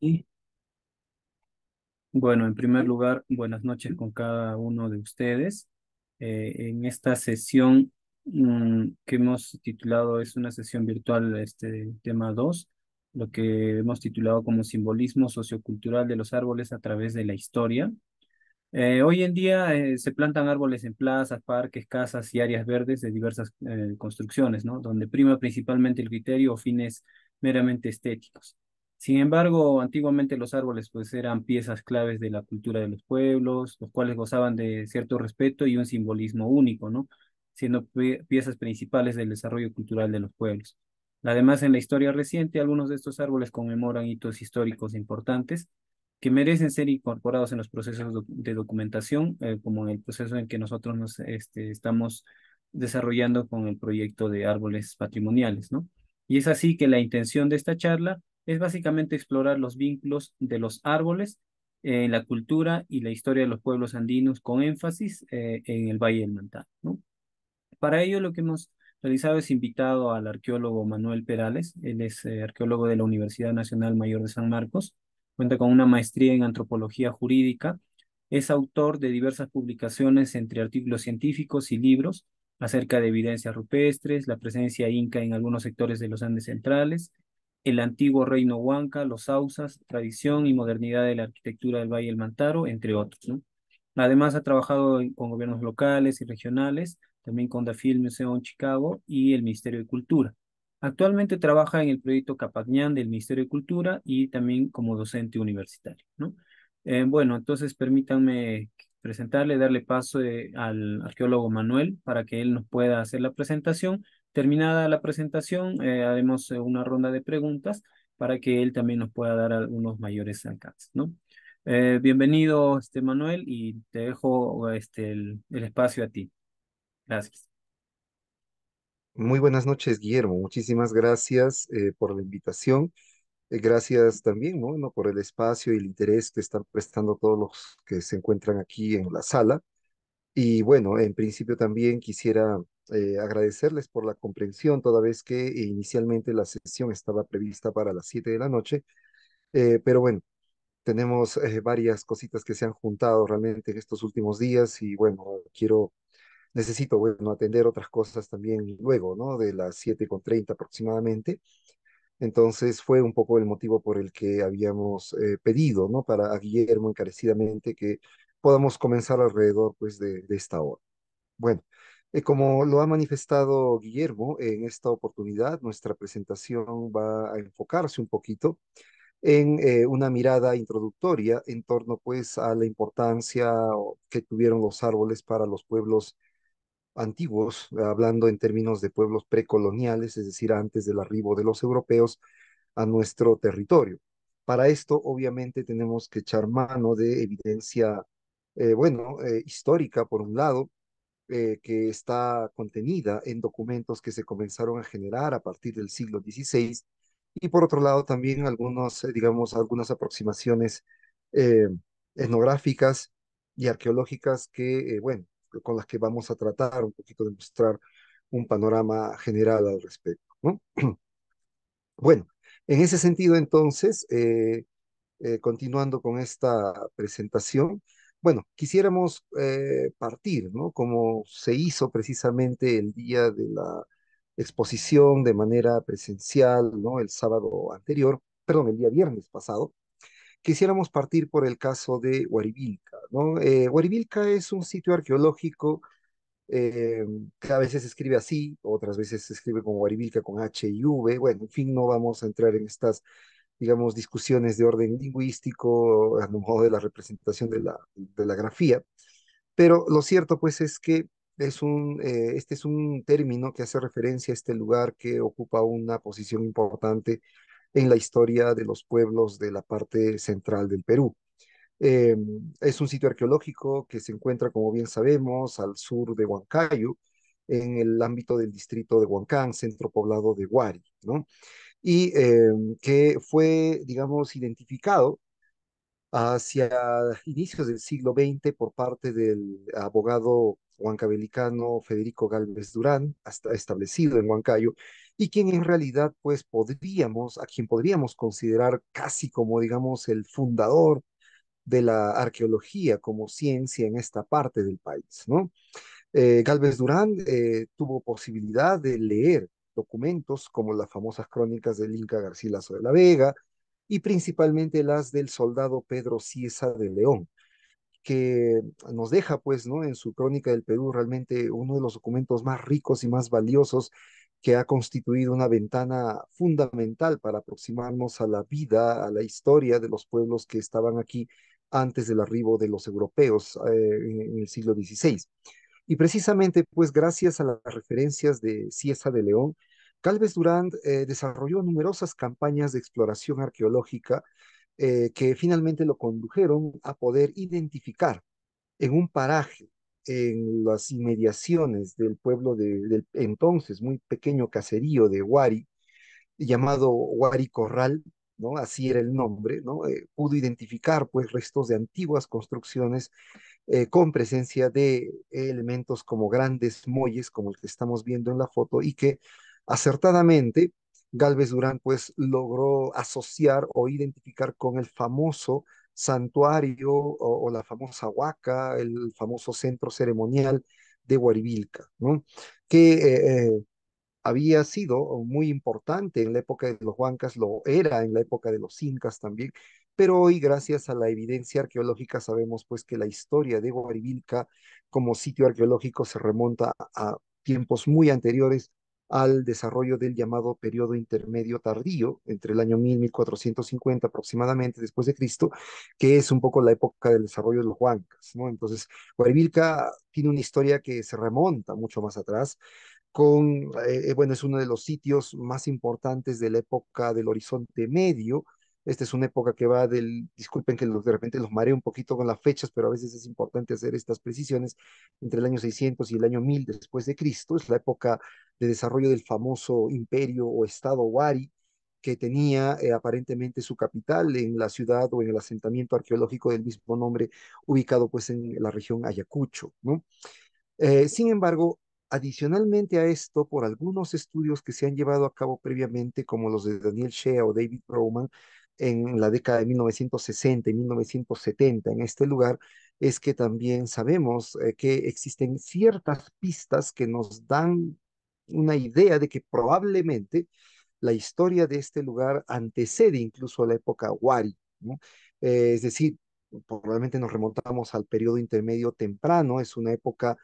Sí. Bueno, en primer lugar, buenas noches con cada uno de ustedes. Eh, en esta sesión mm, que hemos titulado, es una sesión virtual, este tema 2, lo que hemos titulado como simbolismo sociocultural de los árboles a través de la historia. Eh, hoy en día eh, se plantan árboles en plazas, parques, casas y áreas verdes de diversas construcciones, ¿no? donde prima principalmente el criterio o fines meramente estéticos. Sin embargo, antiguamente los árboles pues eran piezas claves de la cultura de los pueblos, los cuales gozaban de cierto respeto y un simbolismo único, ¿no? siendo piezas principales del desarrollo cultural de los pueblos. Además, en la historia reciente, algunos de estos árboles conmemoran hitos históricos importantes que merecen ser incorporados en los procesos de documentación, eh, como en el proceso en que nosotros nos este, estamos desarrollando con el proyecto de árboles patrimoniales, ¿no? Y es así que la intención de esta charla es básicamente explorar los vínculos de los árboles en la cultura y la historia de los pueblos andinos con énfasis eh, en el Valle del Mantán. Para ello lo que hemos realizado es invitado al arqueólogo Manuel Perales, él es eh, arqueólogo de la Universidad Nacional Mayor de San Marcos, cuenta con una maestría en antropología jurídica, es autor de diversas publicaciones entre artículos científicos y libros acerca de evidencias rupestres, la presencia inca en algunos sectores de los Andes centrales, el antiguo reino Huanca, los Sausas, tradición y modernidad de la arquitectura del Valle del Mantaro, entre otros. Además, ha trabajado con gobiernos locales y regionales, también con Dafil Museo en Chicago y el Ministerio de Cultura. Actualmente trabaja en el proyecto Capagnan del Ministerio de Cultura y también como docente universitario. Eh, bueno, entonces permítanme presentarle, darle paso eh, al arqueólogo Manuel para que él nos pueda hacer la presentación Terminada la presentación, eh, haremos eh, una ronda de preguntas para que él también nos pueda dar algunos mayores alcances, ¿no? Eh, bienvenido, este, Manuel, y te dejo este, el, espacio a ti. Gracias. Muy buenas noches, Guillermo. Muchísimas gracias por la invitación. gracias también por el espacio y el interés que están prestando todos los que se encuentran aquí en la sala. Y bueno, en principio también quisiera eh, agradecerles por la comprensión, toda vez que inicialmente la sesión estaba prevista para las 7 de la noche, eh, pero bueno, tenemos eh, varias cositas que se han juntado realmente en estos últimos días y bueno, quiero, necesito, bueno, atender otras cosas también luego, ¿no? De las 7 con 30 aproximadamente. Entonces fue un poco el motivo por el que habíamos pedido, ¿no? Para Guillermo encarecidamente que podamos comenzar alrededor pues, de, de esta hora. Bueno, eh, como lo ha manifestado Guillermo, en esta oportunidad nuestra presentación va a enfocarse un poquito en eh, una mirada introductoria en torno pues a la importancia que tuvieron los árboles para los pueblos antiguos, hablando en términos de pueblos precoloniales, es decir, antes del arribo de los europeos a nuestro territorio. Para esto, obviamente, tenemos que echar mano de evidencia eh, bueno, eh, histórica por un lado, eh, que está contenida en documentos que se comenzaron a generar a partir del siglo XVI, y por otro lado también algunos, digamos, algunas aproximaciones etnográficas y arqueológicas que, bueno, con las que vamos a tratar un poquito de mostrar un panorama general al respecto, Bueno, en ese sentido entonces, continuando con esta presentación, bueno, quisiéramos eh, partir, ¿no? Como se hizo precisamente el día de la exposición de manera presencial, ¿no? El sábado anterior, perdón, el día viernes pasado, quisiéramos partir por el caso de Huarivilca, ¿no? Eh, es un sitio arqueológico eh, que a veces se escribe así, otras veces se escribe como Huarivilca con H y V, bueno, en fin, no vamos a entrar en estas digamos, discusiones de orden lingüístico, a lo mejor de la representación de la, de la grafía. Pero lo cierto, pues, es que es un, eh, este es un término que hace referencia a este lugar que ocupa una posición importante en la historia de los pueblos de la parte central del Perú. Eh, es un sitio arqueológico que se encuentra, como bien sabemos, al sur de Huancayo, en el ámbito del distrito de Huancán, centro poblado de Huari, ¿no? y em, que fue, digamos, identificado hacia inicios del siglo XX por parte del abogado huancabelicano Federico Galvez Durán, hasta establecido en Huancayo, y quien en realidad, pues, podríamos, a quien podríamos considerar casi como, digamos, el fundador de la arqueología como ciencia en esta parte del país, ¿no? Eh, Galvez Durán eh, tuvo posibilidad de leer documentos como las famosas crónicas del Inca Garcilaso de la Vega y principalmente las del soldado Pedro Ciesa de León, que nos deja pues, ¿no? En su crónica del Perú realmente uno de los documentos más ricos y más valiosos que ha constituido una ventana fundamental para aproximarnos a la vida, a la historia de los pueblos que estaban aquí antes del arribo de los europeos eh, en el siglo XVI. Y precisamente, pues gracias a las referencias de Ciesa de León, Calves Durán eh, desarrolló numerosas campañas de exploración arqueológica eh, que finalmente lo condujeron a poder identificar en un paraje en las inmediaciones del pueblo del entonces muy pequeño caserío de Huari, llamado Huari Corral, ¿no? Así era el nombre, ¿no? Eh, pudo identificar, pues, restos de antiguas construcciones con presencia de elementos como grandes muelles como el que estamos viendo en la foto, y que Acertadamente, Galvez Durán pues logró asociar o identificar con el famoso santuario o, la famosa huaca, el famoso centro ceremonial de Guaribilca, que eh, eh, había sido muy importante en la época de los huancas, lo era en la época de los incas también, pero hoy gracias a la evidencia arqueológica sabemos pues que la historia de Guaribilca como sitio arqueológico se remonta a tiempos muy anteriores al desarrollo del llamado periodo intermedio tardío, entre el año 1000 1450 aproximadamente después de Cristo, que es un poco la época del desarrollo de los huancas, ¿no? Entonces, Guaribilca tiene una historia que se remonta mucho más atrás, con, eh, eh, bueno, es uno de los sitios más importantes de la época del Horizonte Medio, esta es una época que va del, disculpen que de repente los mareo un poquito con las fechas, pero a veces es importante hacer estas precisiones, entre el año 600 y el año 1000 después de Cristo, es la época de desarrollo del famoso imperio o estado Wari, que tenía eh, aparentemente su capital en la ciudad o en el asentamiento arqueológico del mismo nombre, ubicado pues en la región Ayacucho. Eh, sin embargo, adicionalmente a esto, por algunos estudios que se han llevado a cabo previamente, como los de Daniel Shea o David Roman, en la década de 1960 y 1970 en este lugar es que también sabemos eh, que existen ciertas pistas que nos dan una idea de que probablemente la historia de este lugar antecede incluso a la época Wari, ¿no? Eh, es decir, probablemente nos remontamos al periodo intermedio temprano, es una época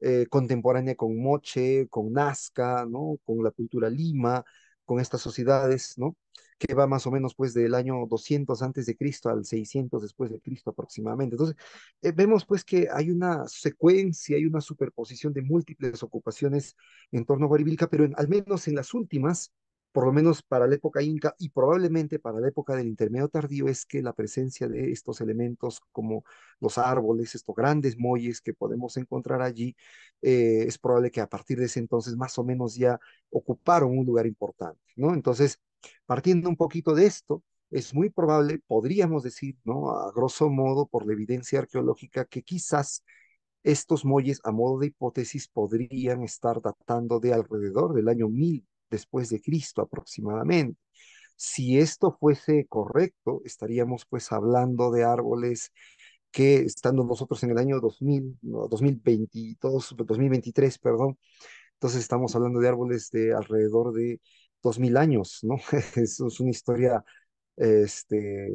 eh, contemporánea con Moche, con Nazca, ¿no? con la cultura Lima, con estas sociedades, ¿no? que va más o menos pues del año 200 antes de Cristo al 600 después de Cristo aproximadamente. Entonces, eh, vemos pues que hay una secuencia, hay una superposición de múltiples ocupaciones en torno a Guaribilca, pero al menos en las últimas, por lo menos para la época inca y probablemente para la época del intermedio tardío, es que la presencia de estos elementos como los árboles, estos grandes molles que podemos encontrar allí, eh, es probable que a partir de ese entonces más o menos ya ocuparon un lugar importante, ¿no? Entonces, Partiendo un poquito de esto, es muy probable, podríamos decir, ¿no? A grosso modo, por la evidencia arqueológica, que quizás estos muelles, a modo de hipótesis, podrían estar datando de alrededor del año 1000 después de Cristo aproximadamente. Si esto fuese correcto, estaríamos pues hablando de árboles que estando nosotros en el año 2000, 2022, 2023, perdón, entonces estamos hablando de árboles de alrededor de dos mil años, ¿no? eso es una historia, este,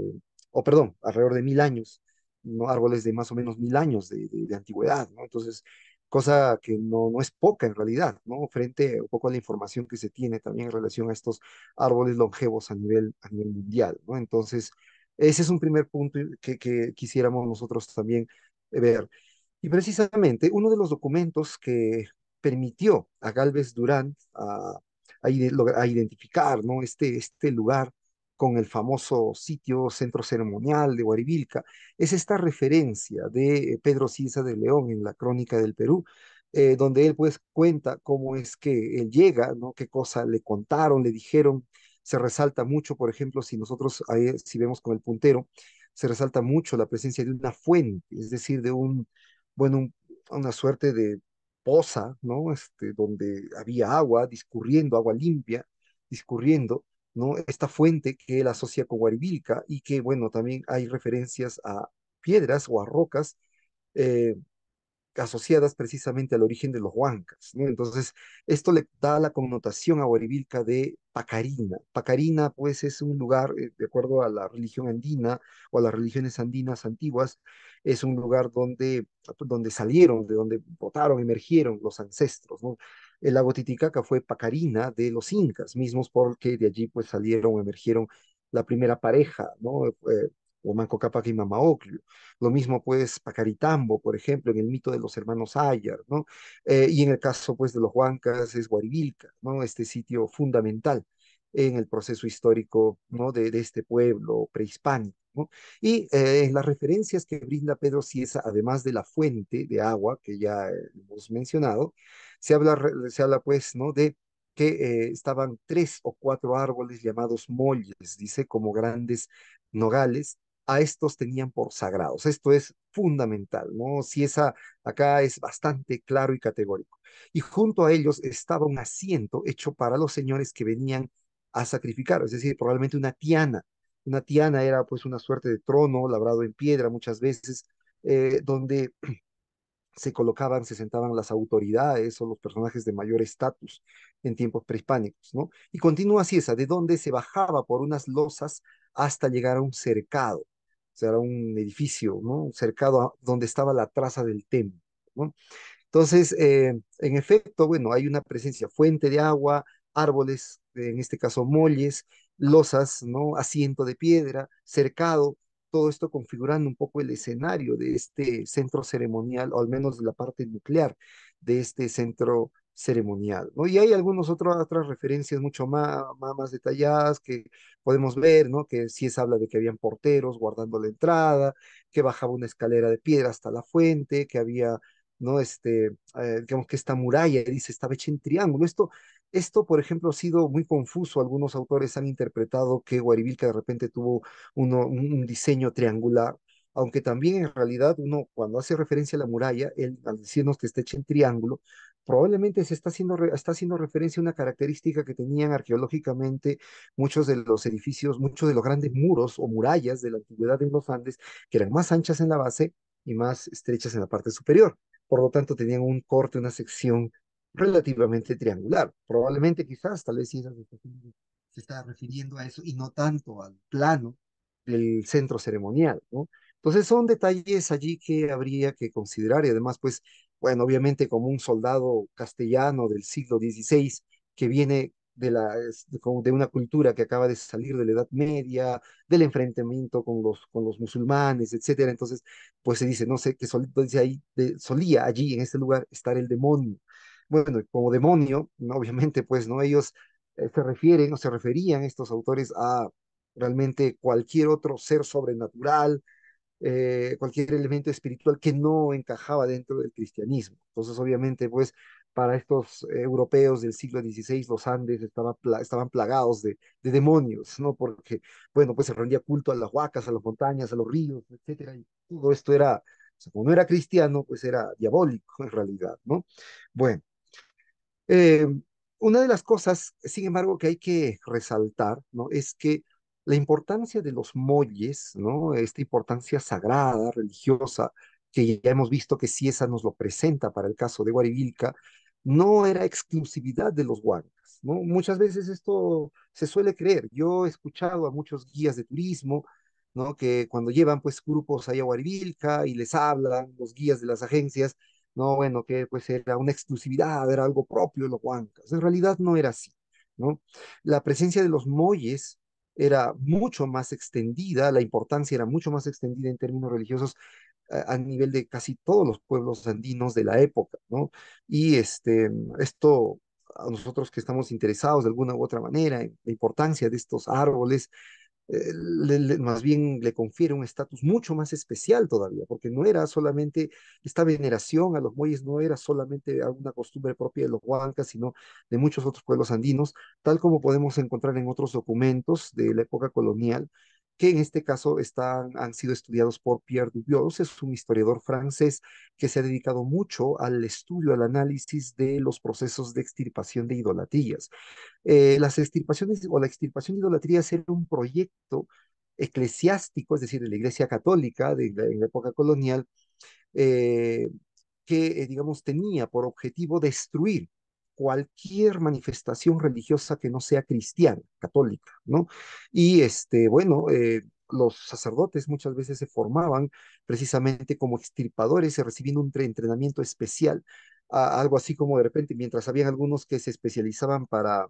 o perdón, alrededor de mil años, ¿no? Árboles de más o menos mil años de, de, antigüedad, ¿no? Entonces, cosa que no, no es poca en realidad, ¿no? Frente un poco a la información que se tiene también en relación a estos árboles longevos a nivel, a nivel mundial, ¿no? Entonces, ese es un primer punto que, que quisiéramos nosotros también eh, ver. Y precisamente uno de los documentos que permitió a Galvez Durán a, a, identificar ¿no? este, este lugar con el famoso sitio centro ceremonial de Guaribilca. Es esta referencia de Pedro Cieza de León en la Crónica del Perú, eh, donde él pues cuenta cómo es que él llega, ¿no? Qué cosa le contaron, le dijeron. Se resalta mucho, por ejemplo, si nosotros, ahí, si vemos con el puntero, se resalta mucho la presencia de una fuente, es decir, de un, bueno, una suerte de poza, ¿no? Este, donde había agua discurriendo, agua limpia, discurriendo, ¿no? Esta fuente que él asocia con Guaribilca y que, bueno, también hay referencias a piedras o a rocas eh, asociadas precisamente al origen de los huancas, ¿no? Entonces, esto le da la connotación a Guaribilca de Pacarina. Pacarina, pues, es un lugar, eh, de acuerdo a la religión andina o a las religiones andinas antiguas, es un lugar donde, donde salieron, de donde votaron, emergieron los ancestros, ¿no? El lago Titicaca fue Pacarina de los incas mismos, porque de allí, pues, salieron, emergieron la primera pareja, ¿no? Eh, o Mancocapaca y Mamaoclio. Lo mismo, pues, Pacaritambo, por ejemplo, en el mito de los hermanos Ayar, ¿no? Eh, y en el caso, pues, de los Huancas es Guaribilca, ¿no? Este sitio fundamental en el proceso histórico, ¿no? De, este pueblo prehispánico. ¿no? Y en eh, las referencias que brinda Pedro Ciesa, además de la fuente de agua que ya hemos mencionado, se habla, se habla pues, ¿no? De que eh, estaban tres o cuatro árboles llamados molles, dice, como grandes nogales, a estos tenían por sagrados. Esto es fundamental, ¿no? Si esa acá es bastante claro y categórico. Y junto a ellos estaba un asiento hecho para los señores que venían a sacrificar, es decir, probablemente una tiana. Una tiana era pues una suerte de trono labrado en piedra muchas veces, eh, donde se colocaban, se sentaban las autoridades o los personajes de mayor estatus en tiempos prehispánicos, ¿no? Y continúa así esa, de donde se bajaba por unas losas hasta llegar a un cercado será un edificio, ¿no? Cercado a donde estaba la traza del templo, Entonces, eh, en efecto, bueno, hay una presencia, fuente de agua, árboles, en este caso molles, losas, ¿no? Asiento de piedra, cercado, todo esto configurando un poco el escenario de este centro ceremonial, o al menos la parte nuclear de este centro ceremonial. ¿no? Y hay algunas otras referencias mucho más, más, detalladas que podemos ver, ¿no? que si es habla de que habían porteros guardando la entrada, que bajaba una escalera de piedra hasta la fuente, que había, ¿no? este, eh, digamos que esta muralla, dice, estaba hecha en triángulo. Esto, esto, por ejemplo, ha sido muy confuso. Algunos autores han interpretado que Guaribilca de repente tuvo un diseño triangular aunque también en realidad uno cuando hace referencia a la muralla, él al decirnos que está hecha en triángulo, probablemente se está haciendo, está haciendo referencia a una característica que tenían arqueológicamente muchos de los edificios, muchos de los grandes muros o murallas de la antigüedad en los Andes, que eran más anchas en la base y más estrechas en la parte superior. Por lo tanto, tenían un corte, una sección relativamente triangular. Probablemente quizás, tal vez se está refiriendo a eso y no tanto al plano del centro ceremonial, ¿no? Entonces son detalles allí que habría que considerar y además, pues, bueno, obviamente como un soldado castellano del siglo XVI que viene de, la, de una cultura que acaba de salir de la Edad Media, del enfrentamiento con los, con los musulmanes, etcétera. Entonces, pues se dice, no sé, que solía allí en este lugar estar el demonio. Bueno, como demonio, obviamente, pues no ellos eh, se refieren o se referían estos autores a realmente cualquier otro ser sobrenatural, eh, cualquier elemento espiritual que no encajaba dentro del cristianismo. Entonces, obviamente, pues para estos europeos del siglo XVI, los Andes estaban, estaban plagados de, demonios, ¿no? Porque, bueno, pues se rendía culto a las huacas, a las montañas, a los ríos, etc. y todo esto era, o como no era cristiano, pues era diabólico en realidad, ¿no? Bueno, eh, una de las cosas, sin embargo, que hay que resaltar, ¿no? Es que la importancia de los molles, ¿no? Esta importancia sagrada, religiosa, que ya hemos visto que Ciesa nos lo presenta para el caso de Guarivilca, no era exclusividad de los huancas, ¿no? Muchas veces esto se suele creer. Yo he escuchado a muchos guías de turismo, ¿no? Que cuando llevan, pues, grupos ahí a Guarivilca y les hablan los guías de las agencias, no, bueno, que pues era una exclusividad, era algo propio de los huancas. En realidad no era así, ¿no? La presencia de los molles era mucho más extendida, la importancia era mucho más extendida en términos religiosos eh, a, nivel de casi todos los pueblos andinos de la época, ¿no? Y este, esto a nosotros que estamos interesados de alguna u otra manera en la importancia de estos árboles, más bien le confiere un estatus mucho más especial todavía, porque no era solamente esta veneración a los muelles, no era solamente alguna costumbre propia de los huancas, sino de muchos otros pueblos andinos, tal como podemos encontrar en otros documentos de la época colonial, que en este caso están, han sido estudiados por Pierre Dubios, es un historiador francés que se ha dedicado mucho al estudio, al análisis de los procesos de extirpación de idolatrías. Eh, las extirpaciones o la extirpación de idolatrías era un proyecto eclesiástico, es decir, de la Iglesia Católica de, en la época colonial, eh, que, eh, digamos, tenía por objetivo destruir cualquier manifestación religiosa que no sea cristiana, católica, ¿no? Y este, bueno, eh, los sacerdotes muchas veces se formaban precisamente como extirpadores, y recibían un entrenamiento especial algo así como de repente, mientras habían algunos que se especializaban para,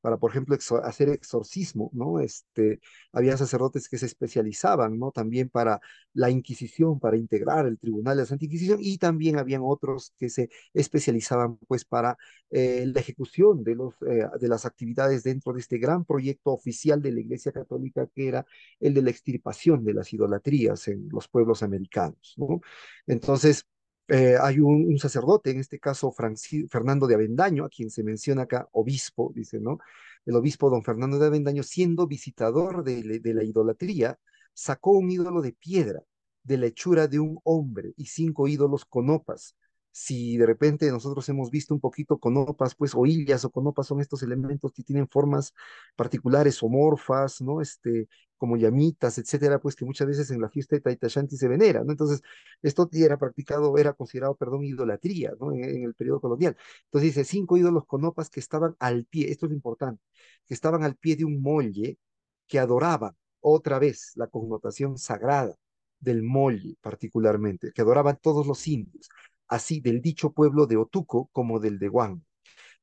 para por ejemplo, hacer exorcismo, ¿no? Este, había sacerdotes que se especializaban, ¿no? También para la Inquisición, para integrar el Tribunal de la Santa Inquisición, y también habían otros que se especializaban, pues, para eh, la ejecución de, los, eh, de las actividades dentro de este gran proyecto oficial de la Iglesia Católica, que era el de la extirpación de las idolatrías en los pueblos americanos, ¿no? Entonces, eh, hay un, sacerdote, en este caso Fernando de Avendaño, a quien se menciona acá, obispo, dice, ¿no? El obispo don Fernando de Avendaño, siendo visitador de, de la idolatría, sacó un ídolo de piedra de la hechura de un hombre y cinco ídolos con opas si de repente nosotros hemos visto un poquito conopas, pues o o conopas son estos elementos que tienen formas particulares o morfas, ¿no? Este, como llamitas, etcétera, pues que muchas veces en la fiesta de Taitashanti se venera, ¿no? Entonces, esto era practicado, era considerado, perdón, idolatría, ¿no? En, el periodo colonial. Entonces dice, cinco ídolos conopas que estaban al pie, esto es lo importante, que estaban al pie de un molle que adoraban, otra vez, la connotación sagrada del molle particularmente, que adoraban todos los indios así del dicho pueblo de Otuco como del de Guam.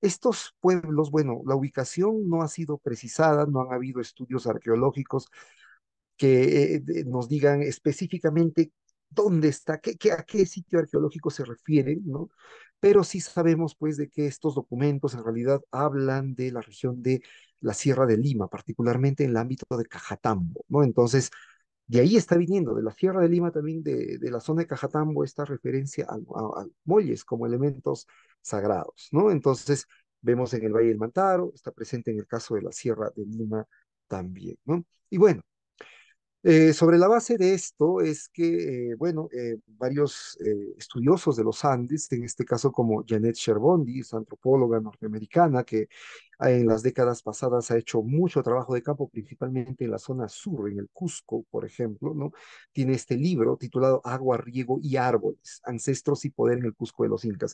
Estos pueblos, bueno, la ubicación no ha sido precisada, no han habido estudios arqueológicos que eh, nos digan específicamente dónde está, qué, a qué sitio arqueológico se refieren, ¿no? Pero sí sabemos, pues, de que estos documentos en realidad hablan de la región de la Sierra de Lima, particularmente en el ámbito de Cajatambo, ¿no? Entonces, de ahí está viniendo, de la Sierra de Lima también, de, de la zona de Cajatambo, esta referencia a, a, a, molles como elementos sagrados, ¿no? Entonces, vemos en el Valle del Mantaro, está presente en el caso de la Sierra de Lima también, ¿no? Y bueno, eh, sobre la base de esto es que, eh, bueno, eh, varios estudiosos de los Andes, en este caso como Janet Sherbondi, es antropóloga norteamericana que en las décadas pasadas ha hecho mucho trabajo de campo, principalmente en la zona sur, en el Cusco, por ejemplo, ¿no? Tiene este libro titulado Agua, Riego y Árboles, Ancestros y Poder en el Cusco de los Incas.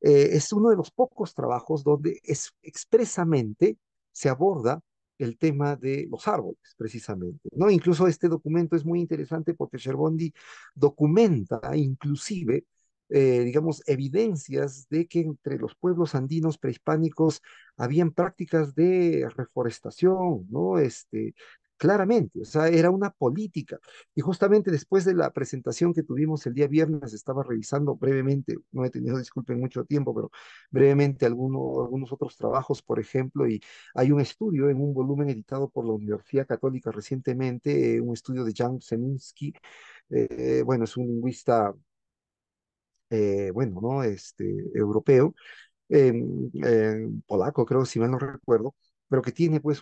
es uno de los pocos trabajos donde es, expresamente se aborda el tema de los árboles, precisamente. ¿no? Incluso este documento es muy interesante porque Cherbondi documenta inclusive, eh, digamos, evidencias de que entre los pueblos andinos prehispánicos habían prácticas de reforestación, ¿no? este, claramente, o sea, era una política. Y justamente después de la presentación que tuvimos el día viernes, estaba revisando brevemente, no he tenido, disculpen, mucho tiempo, pero brevemente algunos otros trabajos, por ejemplo, y hay un estudio en un volumen editado por la Universidad Católica recientemente, eh, un estudio de Jan zeminski eh, bueno, es un lingüista, eh, bueno, ¿no? Este, europeo, em, polaco, creo, si mal no recuerdo, pero que tiene pues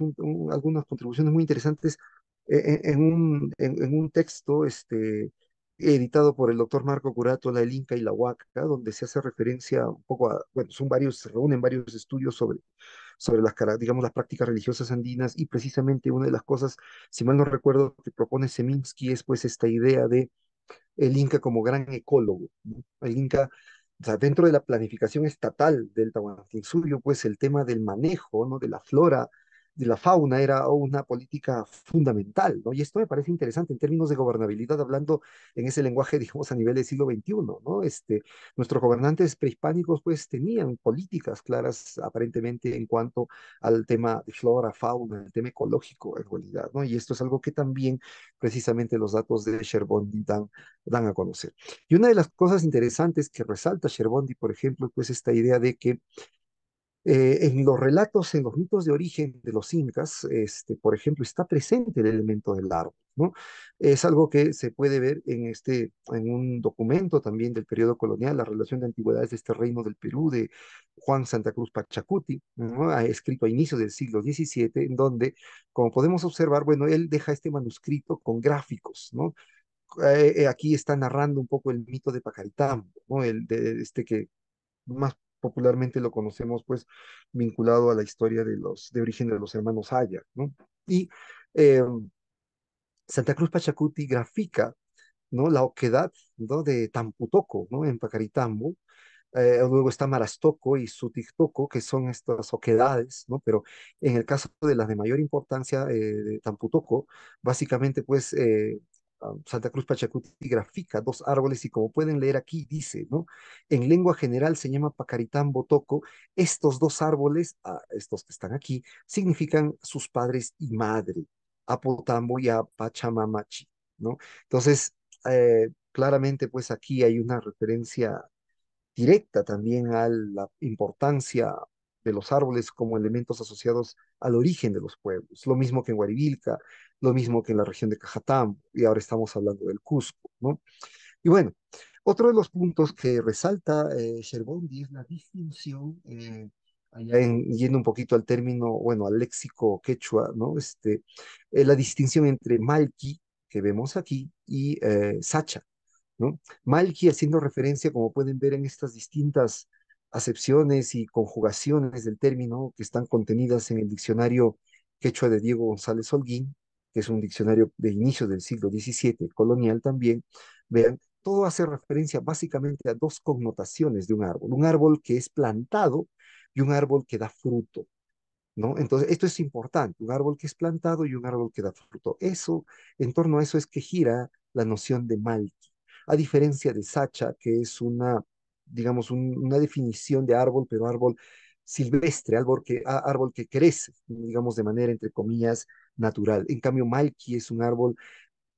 algunas contribuciones muy interesantes e, e, en, un, en, un, texto este, editado por el doctor Marco Curato, La El Inca y la Huaca, donde se hace referencia un poco a, bueno, son varios, se reúnen varios estudios sobre, sobre las, digamos, las prácticas religiosas andinas y precisamente una de las cosas, si mal no recuerdo, que propone Seminsky es pues esta idea de el Inca como gran ecólogo, el Inca dentro de la planificación estatal del Tahuantinsuyo, pues el tema del manejo, ¿no? De la flora, de la fauna era una política fundamental, ¿no? Y esto me parece interesante en términos de gobernabilidad, hablando en ese lenguaje, digamos, a nivel del siglo XXI, ¿no? Este, nuestros gobernantes prehispánicos, pues, tenían políticas claras, aparentemente, en cuanto al tema de flora, fauna, el tema ecológico, en realidad, ¿no? Y esto es algo que también, precisamente, los datos de Sherbondi dan, dan a conocer. Y una de las cosas interesantes que resalta Sherbondi, por ejemplo, pues, esta idea de que eh, en los relatos, en los mitos de origen de los incas, este, por ejemplo, está presente el elemento del árbol, ¿no? Es algo que se puede ver en, este, en un documento también del periodo colonial, la relación de antigüedades de este reino del Perú de Juan Santa Cruz Pachacuti, ah, escrito a inicios del siglo XVII, en donde, como podemos observar, bueno, él deja este manuscrito con gráficos, eh, eh, aquí está narrando un poco el mito de Pacaritambo, El de, este que más popularmente lo conocemos pues vinculado a la historia de los de origen de los hermanos Haya, ¿no? Y eh, Santa Cruz Pachacuti grafica, ¿no? La oquedad, ¿no? De Tamputoco, ¿no? En Pacaritambo. Eh, luego está Marastoco y Sutictoco, que son estas oquedades, ¿no? Pero en el caso de las de mayor importancia eh, de Tamputoco, básicamente pues Um, Santa Cruz Pachacuti grafica dos árboles y como pueden leer aquí dice, ¿no? En lengua general se llama Pacaritán Botoco. Estos dos árboles, ah, estos que están aquí, significan sus padres y madre, Apotambo y Apachamamachi, ¿no? Entonces, eh, claramente pues aquí hay una referencia directa también a la importancia de los árboles como elementos asociados al origen de los pueblos. Lo mismo que en Guaribilca, lo mismo que en la región de Cajatán, y ahora estamos hablando del Cusco, ¿no? Y bueno, otro de los puntos que resalta eh, Sherbondi es la distinción, eh, allá yendo un poquito al término, bueno, al léxico quechua, ¿no? Este, eh, la distinción entre malki que vemos aquí, y eh, Sacha, ¿no? Malqui haciendo referencia, como pueden ver en estas distintas acepciones y conjugaciones del término que están contenidas en el diccionario quechua de Diego González Holguín, que es un diccionario de inicio del siglo XVII, colonial también, vean, todo hace referencia básicamente a dos connotaciones de un árbol. Un árbol que es plantado y un árbol que da fruto. ¿No? Entonces, esto es importante, un árbol que es plantado y un árbol que da fruto. Eso, en torno a eso es que gira la noción de Malki, a diferencia de Sacha, que es una, digamos, una definición de árbol, pero árbol silvestre, árbol que, árbol que crece, digamos, de manera, entre comillas, natural. En cambio, Malki es un árbol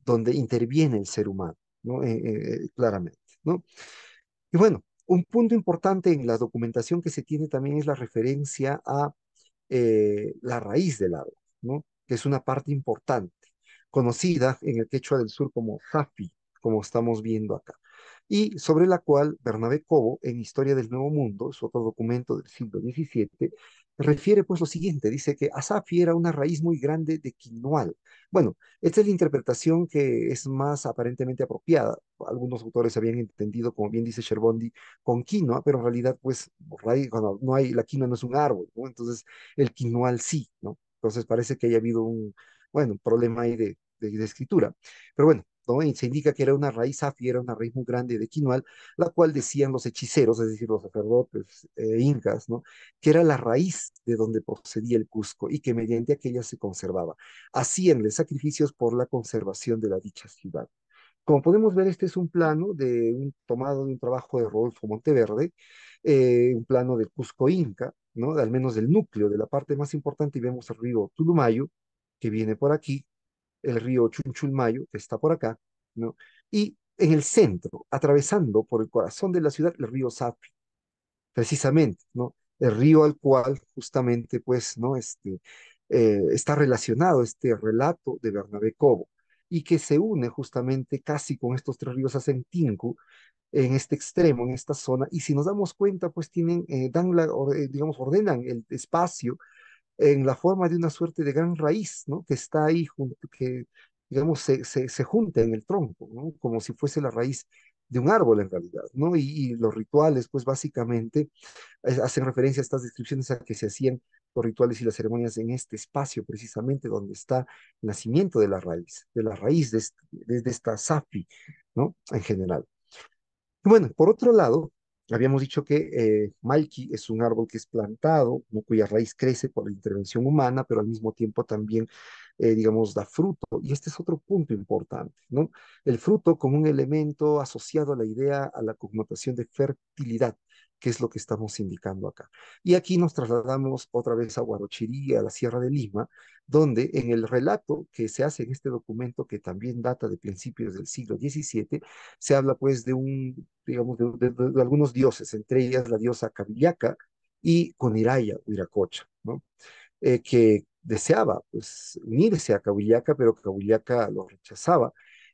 donde interviene el ser humano, ¿no? Eh, eh, eh, claramente, ¿no? Y bueno, un punto importante en la documentación que se tiene también es la referencia a la raíz del árbol, ¿no? que es una parte importante, conocida en el quechua del sur como zafi, como estamos viendo acá, y sobre la cual Bernabé Cobo, en Historia del Nuevo Mundo, es otro documento del siglo XVII, refiere pues lo siguiente, dice que Asafi era una raíz muy grande de quinoal. Bueno, esta es la interpretación que es más aparentemente apropiada. Algunos autores habían entendido, como bien dice Sherbondi, con quinoa, pero en realidad pues cuando no hay, la quinoa no es un árbol, ¿no? Entonces el quinoal sí, ¿no? Entonces parece que haya habido un, bueno, un problema ahí de escritura. Pero bueno, se indica que era una raíz era una raíz muy grande de quinoal, la cual decían los hechiceros, es decir, los sacerdotes eh, incas, Que era la raíz de donde procedía el Cusco y que mediante aquella se conservaba. los sacrificios por la conservación de la dicha ciudad. Como podemos ver, este es un plano de un tomado de un trabajo de Rodolfo Monteverde, eh, un plano del Cusco Inca, ¿no? al menos del núcleo, de la parte más importante, y vemos el río Tulumayo, que viene por aquí, el río Chunchulmayo, que está por acá, ¿no? Y en el centro, atravesando por el corazón de la ciudad, el río Sapri, precisamente, ¿no? El río al cual justamente, pues, ¿no? Este, eh, está relacionado este relato de Bernabé Cobo y que se une justamente casi con estos tres ríos a en este extremo, en esta zona, y si nos damos cuenta, pues tienen, eh, dan la, eh, digamos, ordenan el espacio en la forma de una suerte de gran raíz, ¿no? Que está ahí, que digamos, se, se, junta en el tronco, ¿no? Como si fuese la raíz de un árbol en realidad, ¿no? Y, los rituales, pues básicamente hacen referencia a estas descripciones a que se hacían los rituales y las ceremonias en este espacio precisamente donde está el nacimiento de la raíz, de la raíz de, este, esta Safi, ¿no? En general. Bueno, por otro lado, Habíamos dicho que eh, es un árbol que es plantado, cuya raíz crece por la intervención humana, pero al mismo tiempo también eh, digamos, da fruto. Y este es otro punto importante, ¿no? El fruto como un elemento asociado a la idea, a la connotación de fertilidad, que es lo que estamos indicando acá. Y aquí nos trasladamos otra vez a Guarochirí, a la Sierra de Lima, donde en el relato que se hace en este documento, que también data de principios del siglo XVII, se habla pues de un, digamos, de, algunos dioses, entre ellas la diosa Cabillaca y Coniraya, Huiracocha, ¿no? Eh, que deseaba pues, unirse a Cahuillaca, pero Cahuillaca lo rechazaba.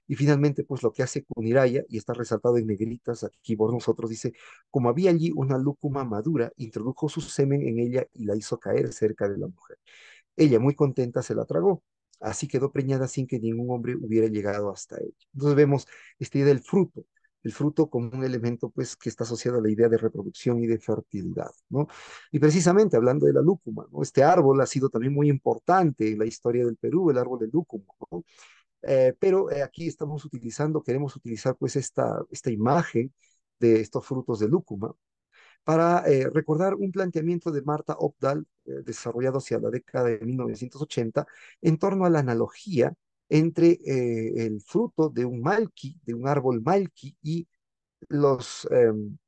Y finalmente, pues lo que hace Cuniraya, y está resaltado en negritas aquí por nosotros, dice, como había allí una lúcuma madura, introdujo su semen en ella y la hizo caer cerca de la mujer. Ella, muy contenta, se la tragó. Así quedó preñada sin que ningún hombre hubiera llegado hasta ella. Entonces vemos esta idea del fruto, el fruto como un elemento pues que está asociado a la idea de reproducción y de fertilidad, ¿no? Y precisamente hablando de la lúcuma, ¿no? Este árbol ha sido también muy importante en la historia del Perú, el árbol de lúcuma, eh, pero eh, aquí estamos utilizando, queremos utilizar pues esta, esta imagen de estos frutos de lúcuma para eh, recordar un planteamiento de Marta Opdal desarrollado hacia la década de 1980 en torno a la analogía entre eh, el fruto de un malqui, de un árbol malqui y los, em,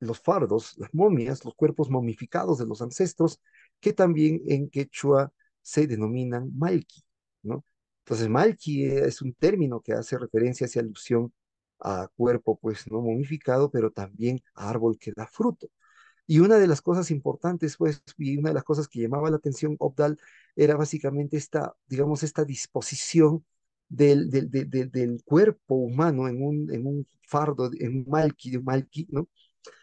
los fardos, las momias, los cuerpos momificados de los ancestros, que también en quechua se denominan malqui, ¿no? Entonces, malqui es un término que hace referencia, hace alusión a cuerpo, pues, no momificado, pero también a árbol que da fruto. Y una de las cosas importantes, pues, y una de las cosas que llamaba la atención Obdal era básicamente esta, digamos, esta disposición del, del, cuerpo humano en un, en un fardo, en un malqui, ¿no?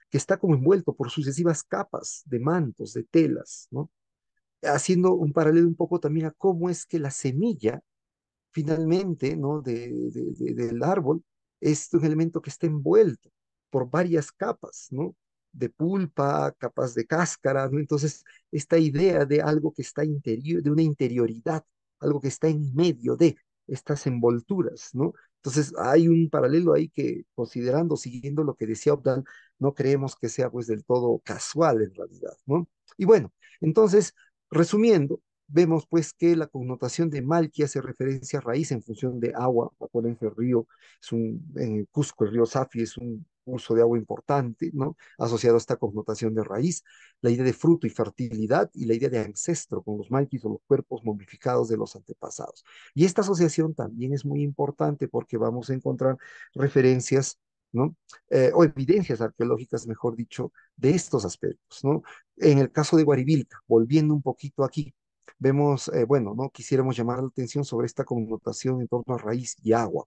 Que está como envuelto por sucesivas capas de mantos, de telas, ¿no? Haciendo un paralelo un poco también a cómo es que la semilla, finalmente, ¿no? del árbol, es un elemento que está envuelto por varias capas, ¿no? de pulpa, capas de cáscara, ¿no? Entonces, esta idea de algo que está interior, de una interioridad, algo que está en medio de estas envolturas, ¿no? Entonces, hay un paralelo ahí que, considerando, siguiendo lo que decía Obdal, no creemos que sea pues del todo casual en realidad, ¿no? Y bueno, entonces, resumiendo, vemos pues que la connotación de Malqui hace referencia a raíz en función de agua, acuérdense el río, es un, en eh, Cusco el río Safi es un curso de agua importante, ¿no? Asociado a esta connotación de raíz, la idea de fruto y fertilidad y la idea de ancestro con los malquis o los cuerpos momificados de los antepasados. Y esta asociación también es muy importante porque vamos a encontrar referencias ¿no? Eh, o evidencias arqueológicas, mejor dicho, de estos aspectos, ¿no? En el caso de Guaribilca, volviendo un poquito aquí, Vemos, eh, bueno, ¿no? Quisiéramos llamar la atención sobre esta connotación en torno a raíz y agua.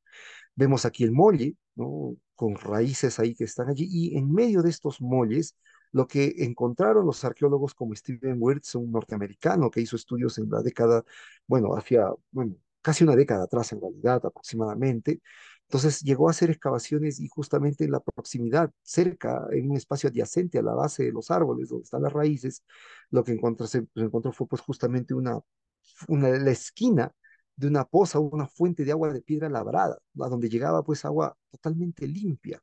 Vemos aquí el molle, ¿no? Con raíces ahí que están allí, y en medio de estos molles, lo que encontraron los arqueólogos como Steven Wirtz, un norteamericano que hizo estudios en la década, bueno, hacia, bueno, casi una década atrás en realidad aproximadamente, entonces llegó a hacer excavaciones y justamente en la proximidad, cerca, en un espacio adyacente a la base de los árboles donde están las raíces, lo que encontró, se encontró fue pues justamente una, la esquina de una poza, una fuente de agua de piedra labrada, a donde llegaba pues agua totalmente limpia,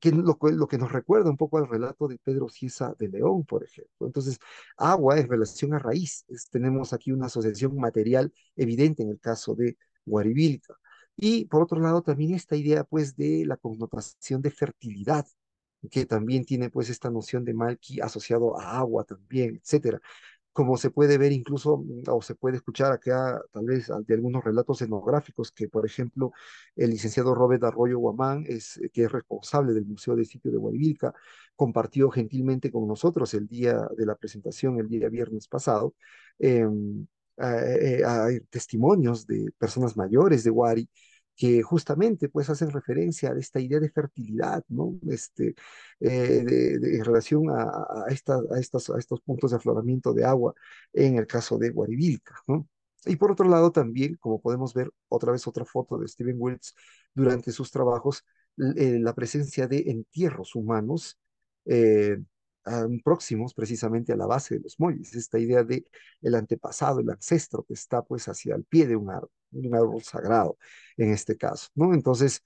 que lo, que nos recuerda un poco al relato de Pedro Ciesa de León, por ejemplo. Entonces, agua es relación a raíz. tenemos aquí una asociación material evidente en el caso de Guaribilca. Y por otro lado, también esta idea pues de la connotación de fertilidad, que también tiene pues esta noción de malqui asociado a agua también, etcétera. Como se puede ver incluso, mm, o se puede escuchar acá tal vez ah, de algunos relatos etnográficos, que por ejemplo el licenciado Robert Arroyo Guamán, es, eh, que es responsable del Museo de Sitio de Guayvilca, compartió gentilmente con nosotros el día de la presentación, el día viernes pasado, em, eh, eh testimonios de personas mayores de Guari, que justamente pues hacen referencia a esta idea de fertilidad, ¿no? Este, eh, en relación a, a estos puntos de afloramiento de agua en el caso de Guaribilca, ¿no? Y por otro lado también, como podemos ver otra vez otra foto de Steven Wills durante sus trabajos, eh, la presencia de entierros humanos eh, próximos precisamente a la base de los muelles esta idea de el antepasado, el ancestro que está pues hacia el pie de un árbol, un árbol sagrado en este caso, ¿no? Entonces,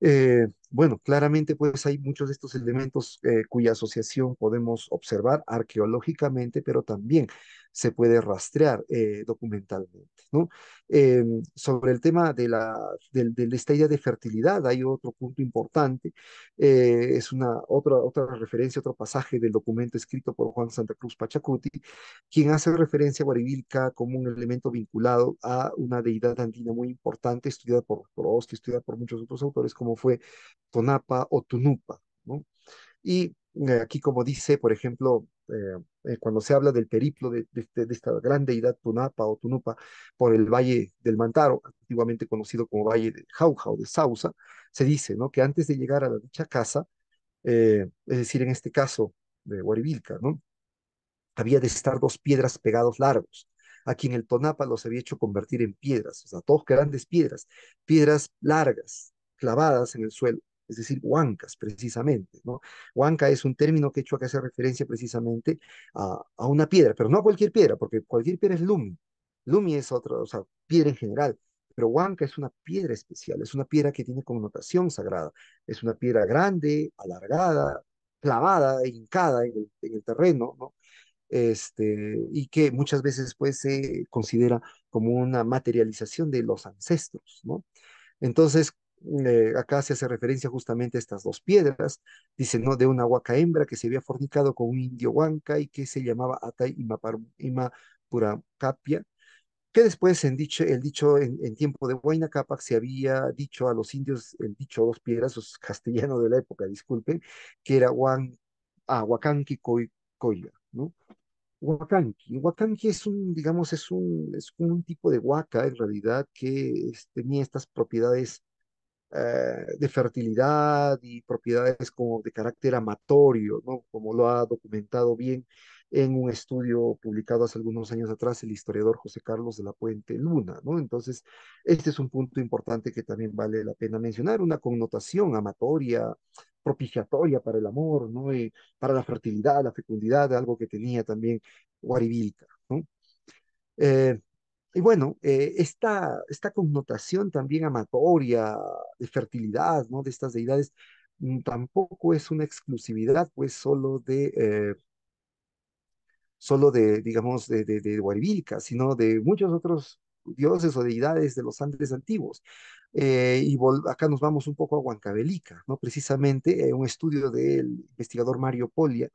eh, bueno, claramente pues hay muchos de estos elementos eh, cuya asociación podemos observar arqueológicamente, pero también se puede rastrear eh, documentalmente. ¿no? Em, sobre el tema de, la, de, de, esta idea de fertilidad, hay otro punto importante, eh, es una otra, otra referencia, otro pasaje del documento escrito por Juan Santa Cruz Pachacuti, quien hace referencia a Guaribilca como un elemento vinculado a una deidad andina muy importante, estudiada por Prost, estudiada por muchos otros autores, como fue Tonapa o Tunupa. ¿no? Y eh, aquí, como dice, por ejemplo, eh, eh, cuando se habla del periplo de, este, esta gran deidad Tunapa o Tunupa por el valle del Mantaro, antiguamente conocido como valle de Jauja o de Sausa, se dice ¿no? que antes de llegar a la dicha casa, es decir, en este caso de Guaribilca, ¿no? había de estar dos piedras pegados largos. Aquí en el Tonapa los había hecho convertir en piedras, o sea, dos grandes piedras, piedras largas, clavadas en el suelo es decir, huancas precisamente. ¿no? Huanca es un término que hecho que hace referencia precisamente a, una piedra, pero no a cualquier piedra, porque cualquier piedra es lumi. Lumi es otra, o sea, piedra en general, pero huanca es una piedra especial, es una piedra que tiene connotación sagrada, es una piedra grande, alargada, clavada, e hincada en el, terreno, ¿no? Este, y que muchas veces pues se considera como una materialización de los ancestros, ¿no? Entonces, acá se hace referencia justamente a estas dos piedras, dice, ¿no? De una huaca hembra que se había fornicado con un indio huanca y que se llamaba Atay Capia, que después en dicho, el dicho en, tiempo de Huayna Capac se había dicho a los indios, el dicho dos piedras, los castellanos de la época, disculpen, que era ah, Huacanqui ¿no? Huacanqui. Huacanqui es un, digamos, es un, es un tipo de huaca en realidad que tenía estas propiedades eh, de fertilidad y propiedades como de carácter amatorio, ¿no? como lo ha documentado bien en un estudio publicado hace algunos años atrás el historiador José Carlos de la Puente Luna, ¿no? Entonces, este es un punto importante que también vale la pena mencionar, una connotación amatoria, propiciatoria para el amor, ¿no? Y para la fertilidad, la fecundidad, algo que tenía también Guaribilca, ¿no? Eh, y bueno, eh, esta, esta connotación también amatoria de fertilidad, ¿no? De estas deidades, mm, tampoco es una exclusividad, pues, solo de, eh, solo de, digamos, de, de, sino de muchos otros dioses o deidades de los Andes antiguos. Eh, y acá nos vamos un poco a Huancabelica, ¿no? Precisamente, un estudio del investigador Mario Polia,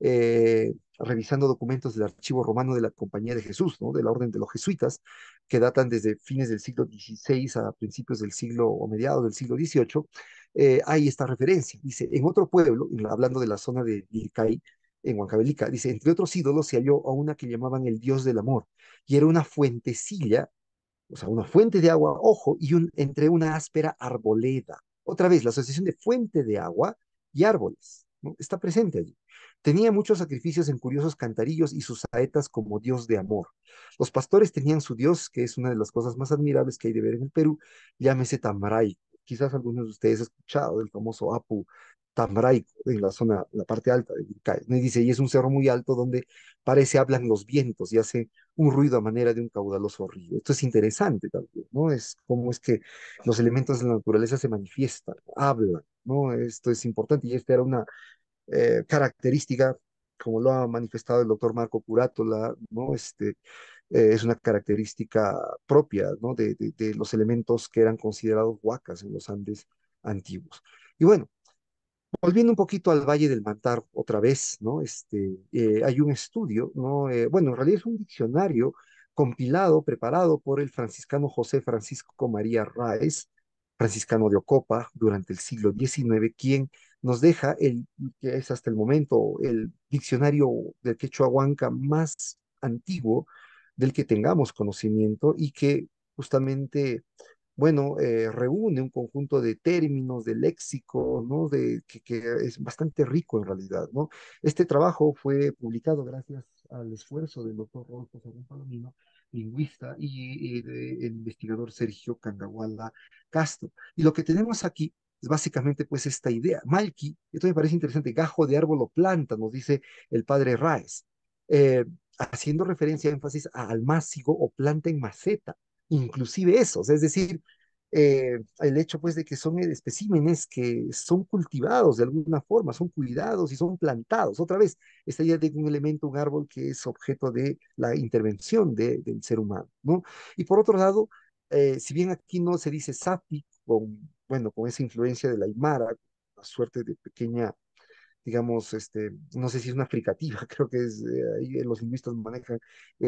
eh, revisando documentos del archivo romano de la Compañía de Jesús, ¿no? de la Orden de los Jesuitas, que datan desde fines del siglo XVI a principios del siglo o mediados del siglo XVIII, eh, hay esta referencia. Dice, en otro pueblo, hablando de la zona de Dilcay, en Huancabelica, dice, entre otros ídolos se halló a una que llamaban el dios del amor, y era una fuentecilla, o sea, una fuente de agua, ojo, y entre una áspera arboleda. Otra vez, la asociación de fuente de agua y árboles ¿no? está presente allí. Tenía muchos sacrificios en curiosos cantarillos y sus saetas como dios de amor. Los pastores tenían su dios, que es una de las cosas más admirables que hay de ver en el Perú, llámese Tamaray. Quizás algunos de ustedes han escuchado del famoso Apu Tamaray, en la zona, la parte alta de dice, y es un cerro muy alto donde parece hablan los vientos y hace un ruido a manera de un caudaloso río. Esto es interesante también, ¿no? Es cómo es que los elementos de la naturaleza se manifiestan, hablan, ¿no? Esto es importante y esta era una eh, característica, como lo ha manifestado el doctor Marco Curato, ¿no? este, eh, es una característica propia ¿no? de, de, los elementos que eran considerados huacas en los Andes antiguos. Y bueno, volviendo un poquito al Valle del Mantar otra vez, ¿no? este, eh, hay un estudio, ¿no? bueno, en realidad es un diccionario compilado, preparado por el franciscano José Francisco María Raez, franciscano de Ocopa, durante el siglo XIX, quien nos deja el que es hasta el momento el diccionario del quechua huanca más antiguo del que tengamos conocimiento y que justamente bueno, eh, reúne un conjunto de términos, de léxico, ¿no? De, que, es bastante rico en realidad, ¿no? Este trabajo fue publicado gracias al esfuerzo del doctor Rodolfo Palomino, lingüista, y, investigador Sergio Cangahuala Castro. Y lo que tenemos aquí básicamente pues esta idea. Malki, esto me parece interesante, gajo de árbol o planta, nos dice el padre Raes, eh, haciendo referencia, énfasis a almácigo o planta en maceta, inclusive eso, es decir, eh, el hecho pues de que son especímenes que son cultivados de alguna forma, son cuidados y son plantados. Otra vez, esta idea de un elemento, un árbol que es objeto de la intervención de, del ser humano, ¿no? Y por otro lado, eh, si bien aquí no se dice sapi con bueno, con esa influencia de la Aymara, la suerte de pequeña, digamos, este, no sé si es una aplicativa, creo que es, eh, ahí los lingüistas manejan eh,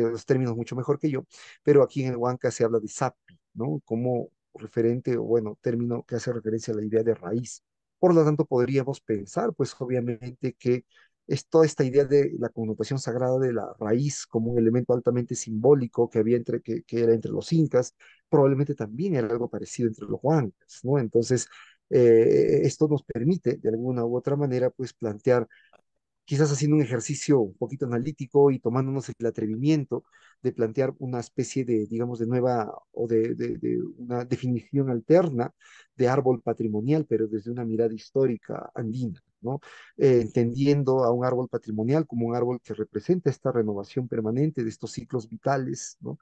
los términos mucho mejor que yo, pero aquí en el Huanca se habla de sapi, ¿no? Como referente, o bueno, término que hace referencia a la idea de raíz. Por lo tanto, podríamos pensar, pues obviamente, que es toda esta idea de la connotación sagrada de la raíz como un elemento altamente simbólico que había entre, que, que era entre los incas, probablemente también era algo parecido entre los huancas, ¿no? Entonces, eh, esto nos permite, de alguna u otra manera, pues plantear, quizás haciendo un ejercicio un poquito analítico y tomándonos el atrevimiento de plantear una especie de, digamos, de nueva o de una definición alterna de árbol patrimonial, pero desde una mirada histórica andina. Eh, entendiendo a un árbol patrimonial como un árbol que representa esta renovación permanente de estos ciclos vitales, ¿no?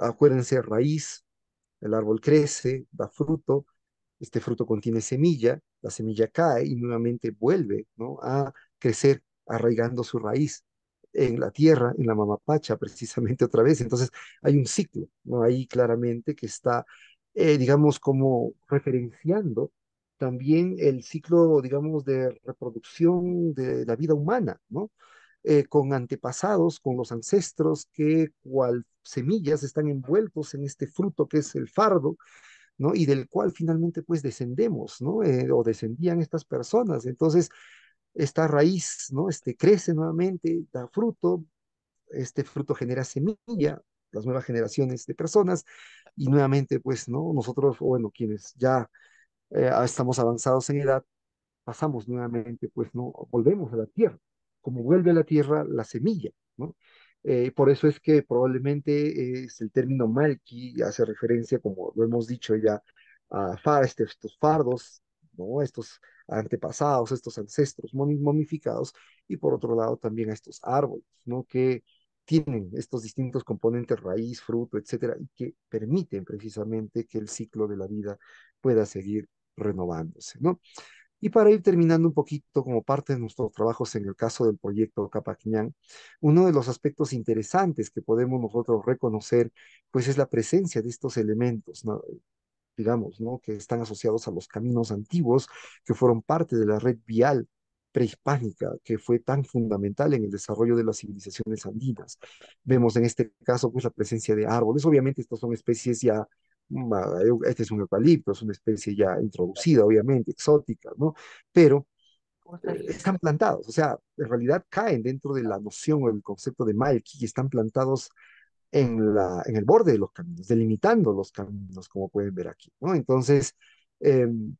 Acuérdense, raíz, el árbol crece, da fruto, este fruto contiene semilla, la semilla cae y nuevamente vuelve, A crecer arraigando su raíz en la tierra, en la mamapacha, precisamente otra vez. Entonces, hay un ciclo, Ahí claramente que está, eh, digamos, como referenciando también el ciclo, digamos, de reproducción de la vida humana, ¿no? Eh, con antepasados, con los ancestros que cual semillas están envueltos en este fruto que es el fardo, ¿no? Y del cual finalmente pues descendemos, ¿no? Eh, o descendían estas personas. Entonces, esta raíz, ¿no? Este crece nuevamente, da fruto, este fruto genera semilla, las nuevas generaciones de personas y nuevamente pues, ¿no? Nosotros, bueno, quienes ya eh, ah, estamos avanzados en edad, pasamos nuevamente, pues no, volvemos a la tierra. Como vuelve a la tierra, la semilla, ¿no? Eh, por eso es que probablemente es el término malki hace referencia, como lo hemos dicho ya, a far, este, estos fardos, ¿no? estos antepasados, estos ancestros momificados, y por otro lado también a estos árboles, ¿no? que tienen estos distintos componentes, raíz, fruto, etcétera, y que permiten precisamente que el ciclo de la vida pueda seguir renovándose, ¿no? Y para ir terminando un poquito como parte de nuestros trabajos en el caso del proyecto Capaquiñán, uno de los aspectos interesantes que podemos nosotros reconocer, pues es la presencia de estos elementos, digamos, ¿no? que están asociados a los caminos antiguos que fueron parte de la red vial prehispánica que fue tan fundamental en el desarrollo de las civilizaciones andinas. Vemos en este caso pues la presencia de árboles, obviamente estas son especies ya este es un eucalipto, es una especie ya introducida, obviamente, exótica, ¿no? Pero eh, están plantados, o sea, en realidad caen dentro de la noción o el concepto de Malki y están plantados en, el borde de los caminos, delimitando los caminos, como pueden ver aquí, ¿no? Entonces, em,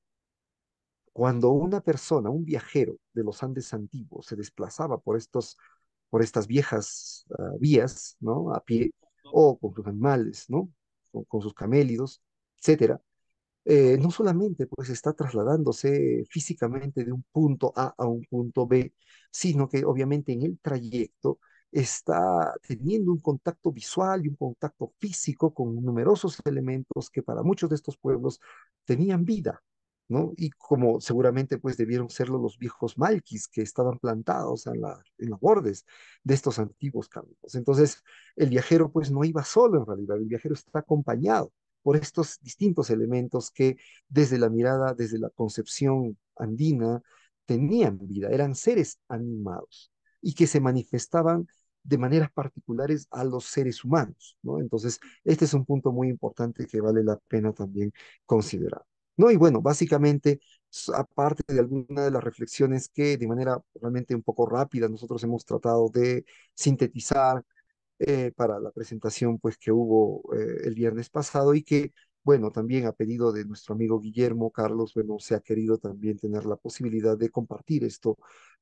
cuando una persona, un viajero de los Andes antiguos, se desplazaba por estos por estas viejas ah, vías, ¿no? A pie o con sus animales, ¿no? con, sus camélidos, etcétera, eh, no solamente pues está trasladándose físicamente de un punto A a un punto B, sino que obviamente en el trayecto está teniendo un contacto visual y un contacto físico con numerosos elementos que para muchos de estos pueblos tenían vida, y como seguramente pues debieron serlo los viejos malquis que estaban plantados en, la, los bordes de estos antiguos caminos. Entonces, el viajero pues no iba solo en realidad, el viajero está acompañado por estos distintos elementos que desde la mirada, desde la concepción andina, tenían vida, eran seres animados y que se manifestaban de maneras particulares a los seres humanos, Entonces, este es un punto muy importante que vale la pena también considerar. ¿no? Y bueno, básicamente, aparte de alguna de las reflexiones que de manera realmente un poco rápida nosotros hemos tratado de sintetizar eh, para la presentación pues que hubo eh, el viernes pasado y que bueno, también a pedido de nuestro amigo Guillermo Carlos, bueno, se ha querido también tener la posibilidad de compartir esto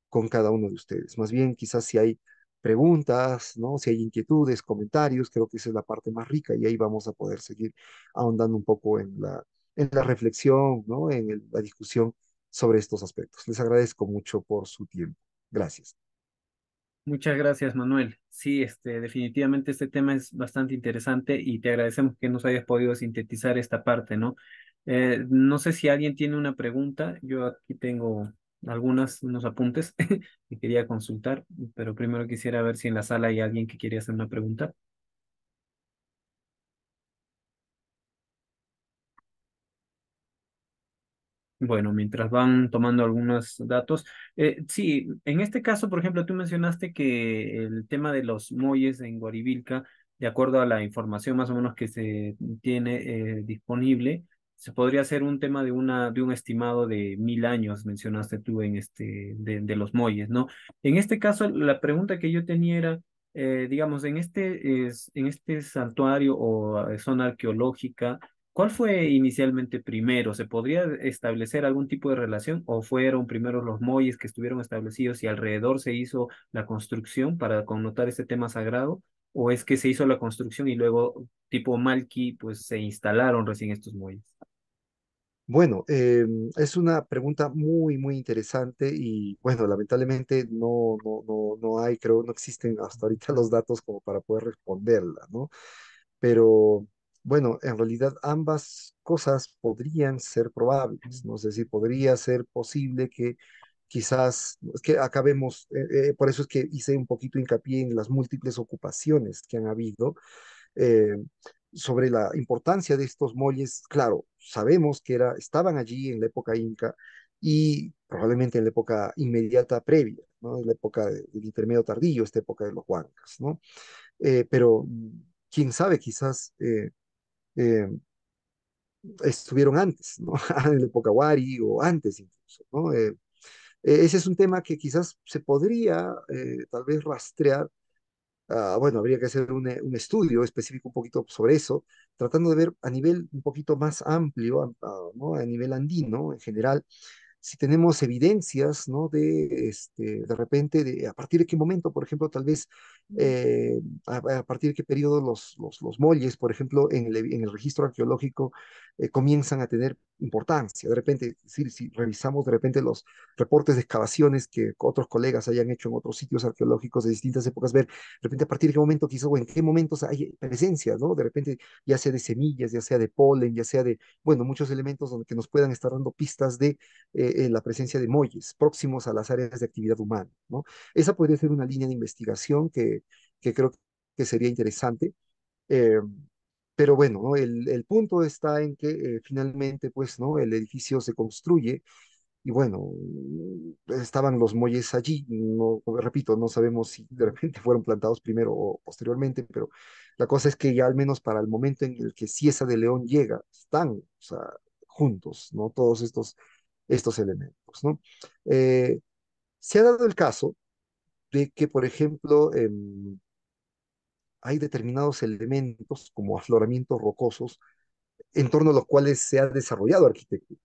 con cada uno de ustedes. Más bien, quizás si hay preguntas, ¿no? Si hay inquietudes, comentarios, creo que esa es la parte más rica y ahí vamos a poder seguir ahondando un poco en la, en la reflexión, ¿no? en la discusión sobre estos aspectos. Les agradezco mucho por su tiempo. Gracias. Muchas gracias, Manuel. Sí, este, definitivamente este tema es bastante interesante y te agradecemos que nos hayas podido sintetizar esta parte, ¿no? Eh, no sé si alguien tiene una pregunta. Yo aquí tengo algunas, unos apuntes que quería consultar, pero primero quisiera ver si en la sala hay alguien que quiere hacer una pregunta. Bueno, mientras van tomando algunos datos, eh, sí, en este caso, por ejemplo, tú mencionaste que el tema de los muelles en Guaribilca, de acuerdo a la información más o menos que se tiene eh, disponible, se podría hacer un tema de una de un estimado de mil años mencionaste tú en este de, los muelles no en este caso la pregunta que yo tenía era eh, digamos en este es, en este santuario o zona arqueológica ¿Cuál fue inicialmente primero? ¿Se podría establecer algún tipo de relación o fueron primero los muelles que estuvieron establecidos y alrededor se hizo la construcción para connotar este tema sagrado? ¿O es que se hizo la construcción y luego tipo Malki pues se instalaron recién estos muelles? Bueno, eh, es una pregunta muy, muy interesante y bueno, lamentablemente no, no, no, no hay, creo, no existen hasta ahorita los datos como para poder responderla, ¿no? Pero bueno, en realidad ambas cosas podrían ser probables, ¿no? Es decir, podría ser posible que quizás, es que acabemos, eh, eh, por eso es que hice un poquito hincapié en las múltiples ocupaciones que han habido. Eh, sobre la importancia de estos molles, claro, sabemos que era, estaban allí en la época inca y probablemente en la época inmediata previa, ¿no? en la época del intermedio tardío, esta época de los huancas, ¿no? pero mm, quién sabe, quizás eh, estuvieron antes, ¿no? en el Wari o antes incluso. ¿no? Eh, e-, ese es un tema que quizás se podría eh, tal vez rastrear. Ah, bueno, habría que hacer un, estudio específico un poquito sobre eso, tratando de ver a nivel un poquito más amplio, ah, ¿no? a nivel andino en general, si tenemos evidencias, ¿no? De, este, de repente, de, a partir de qué momento, por ejemplo, tal vez, eh, a, partir de qué periodo los, los, los molles, por ejemplo, en el, en el registro arqueológico eh, comienzan a tener importancia. De repente, si, revisamos de repente los reportes de excavaciones que otros colegas hayan hecho en otros sitios arqueológicos de distintas épocas, ver de repente a partir de qué momento quiso o en qué momentos hay presencia, ¿no? De repente, ya sea de semillas, ya sea de polen, ya sea de, bueno, muchos elementos donde que nos puedan estar dando pistas de eh, eh, la presencia de molles próximos a las áreas de actividad humana, ¿no? Esa podría ser una línea de investigación que, que creo que sería interesante. Em, pero bueno, el, el, punto está en que eh, finalmente, pues, ¿no? El edificio se construye y bueno, estaban los muelles allí. No, repito, no sabemos si de repente fueron plantados primero o posteriormente, pero la cosa es que ya al menos para el momento en el que Cieza de León llega, están, juntos, ¿no? Todos estos, estos elementos, ¿no? Eh, se ha dado el caso de que, por ejemplo, em, hay determinados elementos como afloramientos rocosos en torno a los cuales se ha desarrollado arquitectura.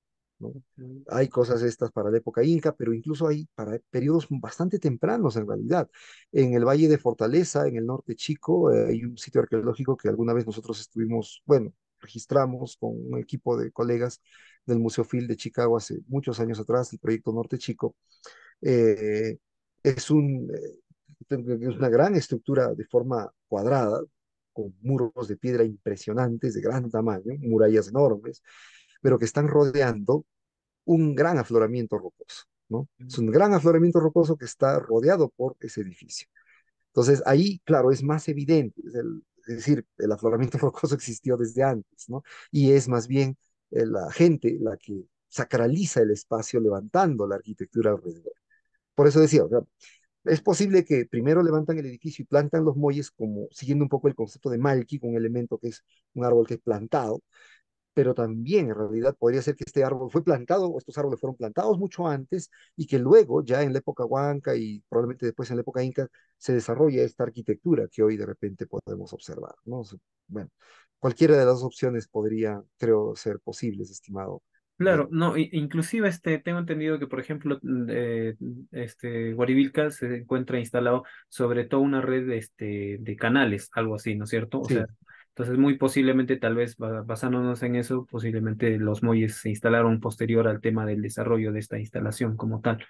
Hay cosas estas para la época inca, pero incluso hay para periodos bastante tempranos en realidad. En el Valle de Fortaleza, en el norte chico, eh, hay un sitio arqueológico que alguna vez nosotros estuvimos, bueno, registramos con un equipo de colegas del Museo Phil de Chicago hace muchos años atrás, el proyecto Norte Chico. Eh, es un eh, es una gran estructura de forma cuadrada, con muros de piedra impresionantes, de gran tamaño, murallas enormes, pero que están rodeando un gran afloramiento rocoso, ¿no? Es un gran afloramiento rocoso que está rodeado por ese edificio. Entonces, ahí, claro, es más evidente, es, decir, el afloramiento rocoso existió desde antes, ¿no? Y es más bien eh, la gente la que sacraliza el espacio levantando la arquitectura alrededor. Por eso decía, o es posible que primero levantan el edificio y plantan los muelles, como siguiendo un poco el concepto de Malki, con un elemento que es un árbol que es plantado, pero también en realidad podría ser que este árbol fue plantado o estos árboles fueron plantados mucho antes y que luego, ya en la época huanca y probablemente después en la época inca, se desarrolla esta arquitectura que hoy de repente podemos observar. ¿no? Bueno, cualquiera de las opciones podría, creo, ser posibles, estimado Claro, no, inclusive este, tengo entendido que, por ejemplo, eh, este, Guaribilca se encuentra instalado sobre toda una red de, este, de canales, algo así, ¿no es cierto? sí. entonces, muy posiblemente, tal vez basándonos en eso, posiblemente los muelles se instalaron posterior al tema del desarrollo de esta instalación como tal.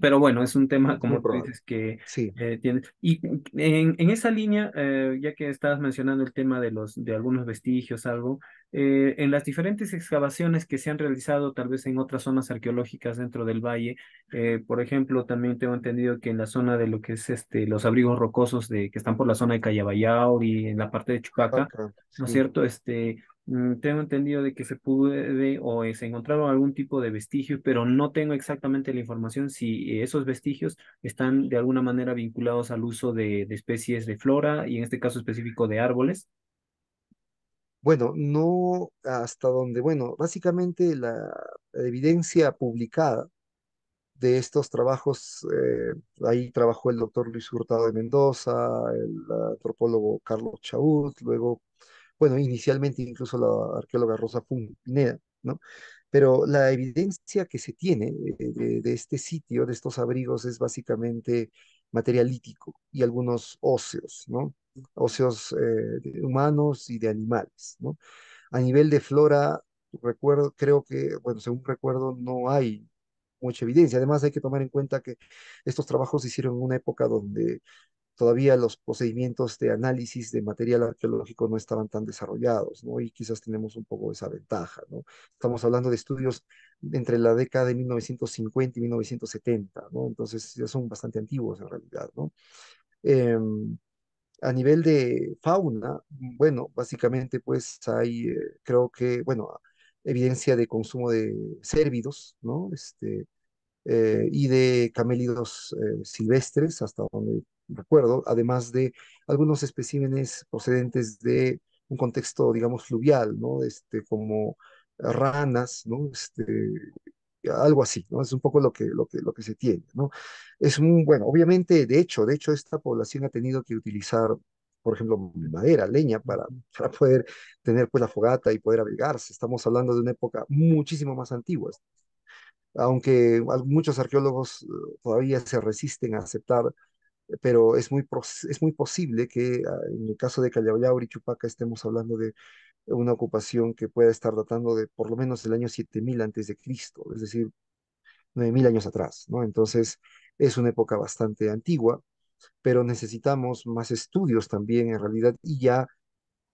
Pero bueno, es un tema, como tú dices, que sí. Eh, tiene. Y en, esa línea, eh, ya que estabas mencionando el tema de, los, de algunos vestigios, algo, eh, en las diferentes excavaciones que se han realizado tal vez en otras zonas arqueológicas dentro del valle, eh, por ejemplo, también tengo entendido que en la zona de lo que es este, los abrigos rocosos de, que están por la zona de Callabayao y en la parte de Chupaca, ¿no es cierto? Este, mm, tengo entendido de que se pude o se encontraron algún tipo de vestigios, pero no tengo exactamente la información si esos vestigios están de alguna manera vinculados al uso de especies de flora y en este caso específico de árboles bueno, no hasta donde, bueno, básicamente la evidencia publicada de estos trabajos, eh, ahí trabajó el doctor Luis Hurtado de Mendoza, el antropólogo Carlos Chaut, luego, bueno, inicialmente incluso la arqueóloga Rosa Funeda ¿no? Pero la evidencia que se tiene eh, de este sitio, de estos abrigos, es básicamente materialítico y algunos óseos, ¿no? Óseos eh, humanos y de animales, ¿no? A nivel de flora, recuerdo, creo que, bueno, según recuerdo, no hay mucha evidencia. Además, hay que tomar en cuenta que estos trabajos se hicieron en una época donde todavía los procedimientos de análisis de material arqueológico no estaban tan desarrollados, ¿no? Y quizás tenemos un poco esa ventaja, ¿no? Estamos hablando de estudios entre la década de 1950 y 1970, ¿no? Entonces ya son bastante antiguos en realidad, ¿no? Em, a nivel de fauna, bueno, básicamente pues hay, eh, creo que, bueno, evidencia de consumo de cérvidos, ¿no? Este, eh, y de camélidos eh, silvestres, hasta donde recuerdo, además de algunos especímenes procedentes de un contexto, digamos, fluvial, ¿no? Este, como ranas, ¿no? Este, algo así, ¿no? Es un poco lo que, lo que, lo que se tiene, ¿no? Es un, bueno, obviamente, de hecho, de hecho, esta población ha tenido que utilizar, por ejemplo, madera, leña, para, para poder tener, pues, la fogata y poder abrigarse. Estamos hablando de una época muchísimo más antigua. Aunque muchos arqueólogos eh, todavía se resisten a aceptar pero es muy, es muy posible que ah, en el caso de Callao y Chupaca estemos hablando de una ocupación que pueda estar datando de por lo menos el año 7000 antes de Cristo, es decir, 9000 años atrás, ¿no? Entonces, es una época bastante antigua, pero necesitamos más estudios también en realidad y ya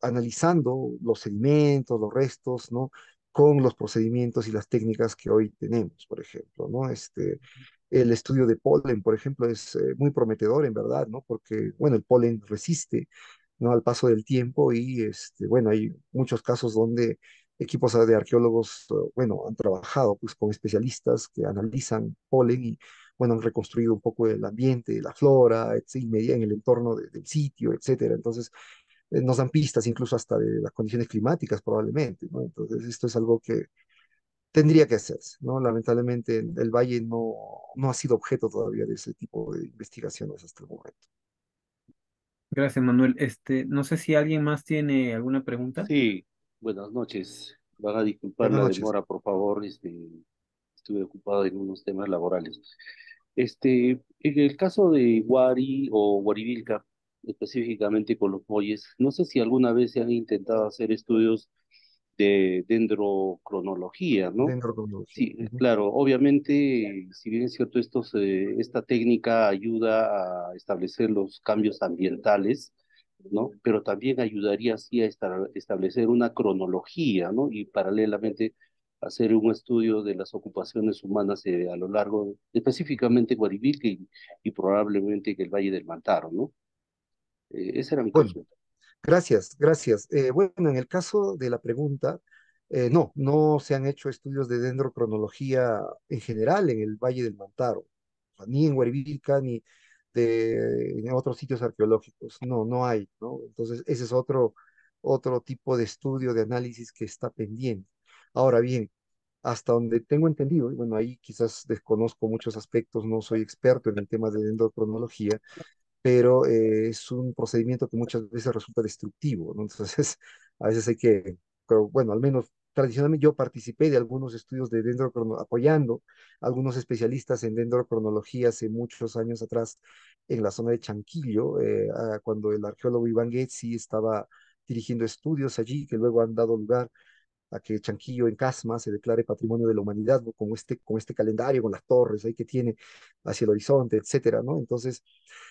analizando los sedimentos, los restos, ¿no? con los procedimientos y las técnicas que hoy tenemos, por ejemplo, ¿no? Este, el estudio de polen, por ejemplo, es eh, muy prometedor, en verdad, ¿no? Porque, bueno, el polen resiste, ¿no? Al paso del tiempo y, este, bueno, hay muchos casos donde equipos de arqueólogos, bueno, han trabajado pues con especialistas que analizan polen y, bueno, han reconstruido un poco el ambiente, la flora, en el entorno del sitio, etcétera. Entonces, eh, nos dan pistas incluso hasta de las condiciones climáticas probablemente, ¿no? Entonces, esto es algo que tendría que hacerse, ¿no? Lamentablemente el Valle no, no ha sido objeto todavía de ese tipo de investigaciones hasta el momento. Gracias, Manuel. Este, no sé si alguien más tiene alguna pregunta. Sí, buenas noches. Van a disculpar la demora, por favor. Este, estuve ocupado en unos temas laborales. Este, en el caso de Guari o Guarivilca, específicamente con los molles, no sé si alguna vez se han intentado hacer estudios de dendrocronología, ¿no? Sí, claro, obviamente, si bien es cierto, eh, esta técnica ayuda a establecer los cambios ambientales, ¿no? Pero también ayudaría así a establecer una cronología, ¿no? Y paralelamente hacer un estudio de las ocupaciones humanas eh, a lo largo, específicamente Guaribilque y, probablemente que el Valle del Mantaro, ¿no? Eh, esa era mi Gracias, gracias. Eh, bueno, en el caso de la pregunta, eh, no, no se han hecho estudios de dendrocronología en general en el Valle del Mantaro, ni en Huervilca, ni de, en otros sitios arqueológicos. No, no hay, ¿no? Entonces, ese es otro, otro tipo de estudio, de análisis que está pendiente. Ahora bien, hasta donde tengo entendido, y bueno, ahí quizás desconozco muchos aspectos, no soy experto en el tema de dendrocronología, pero eh, es un procedimiento que muchas veces resulta destructivo, ¿no? Entonces, a veces hay que, pero bueno, al menos tradicionalmente yo participé de algunos estudios de dendrocronología, apoyando a algunos especialistas en dendrocronología hace muchos años atrás en la zona de Chanquillo, eh, cuando el arqueólogo Iván Getzi estaba dirigiendo estudios allí que luego han dado lugar que Chanquillo en Casma se declare patrimonio de la humanidad, con, este, con este calendario, con las torres ahí que tiene hacia el horizonte, etcétera, ¿no? Entonces,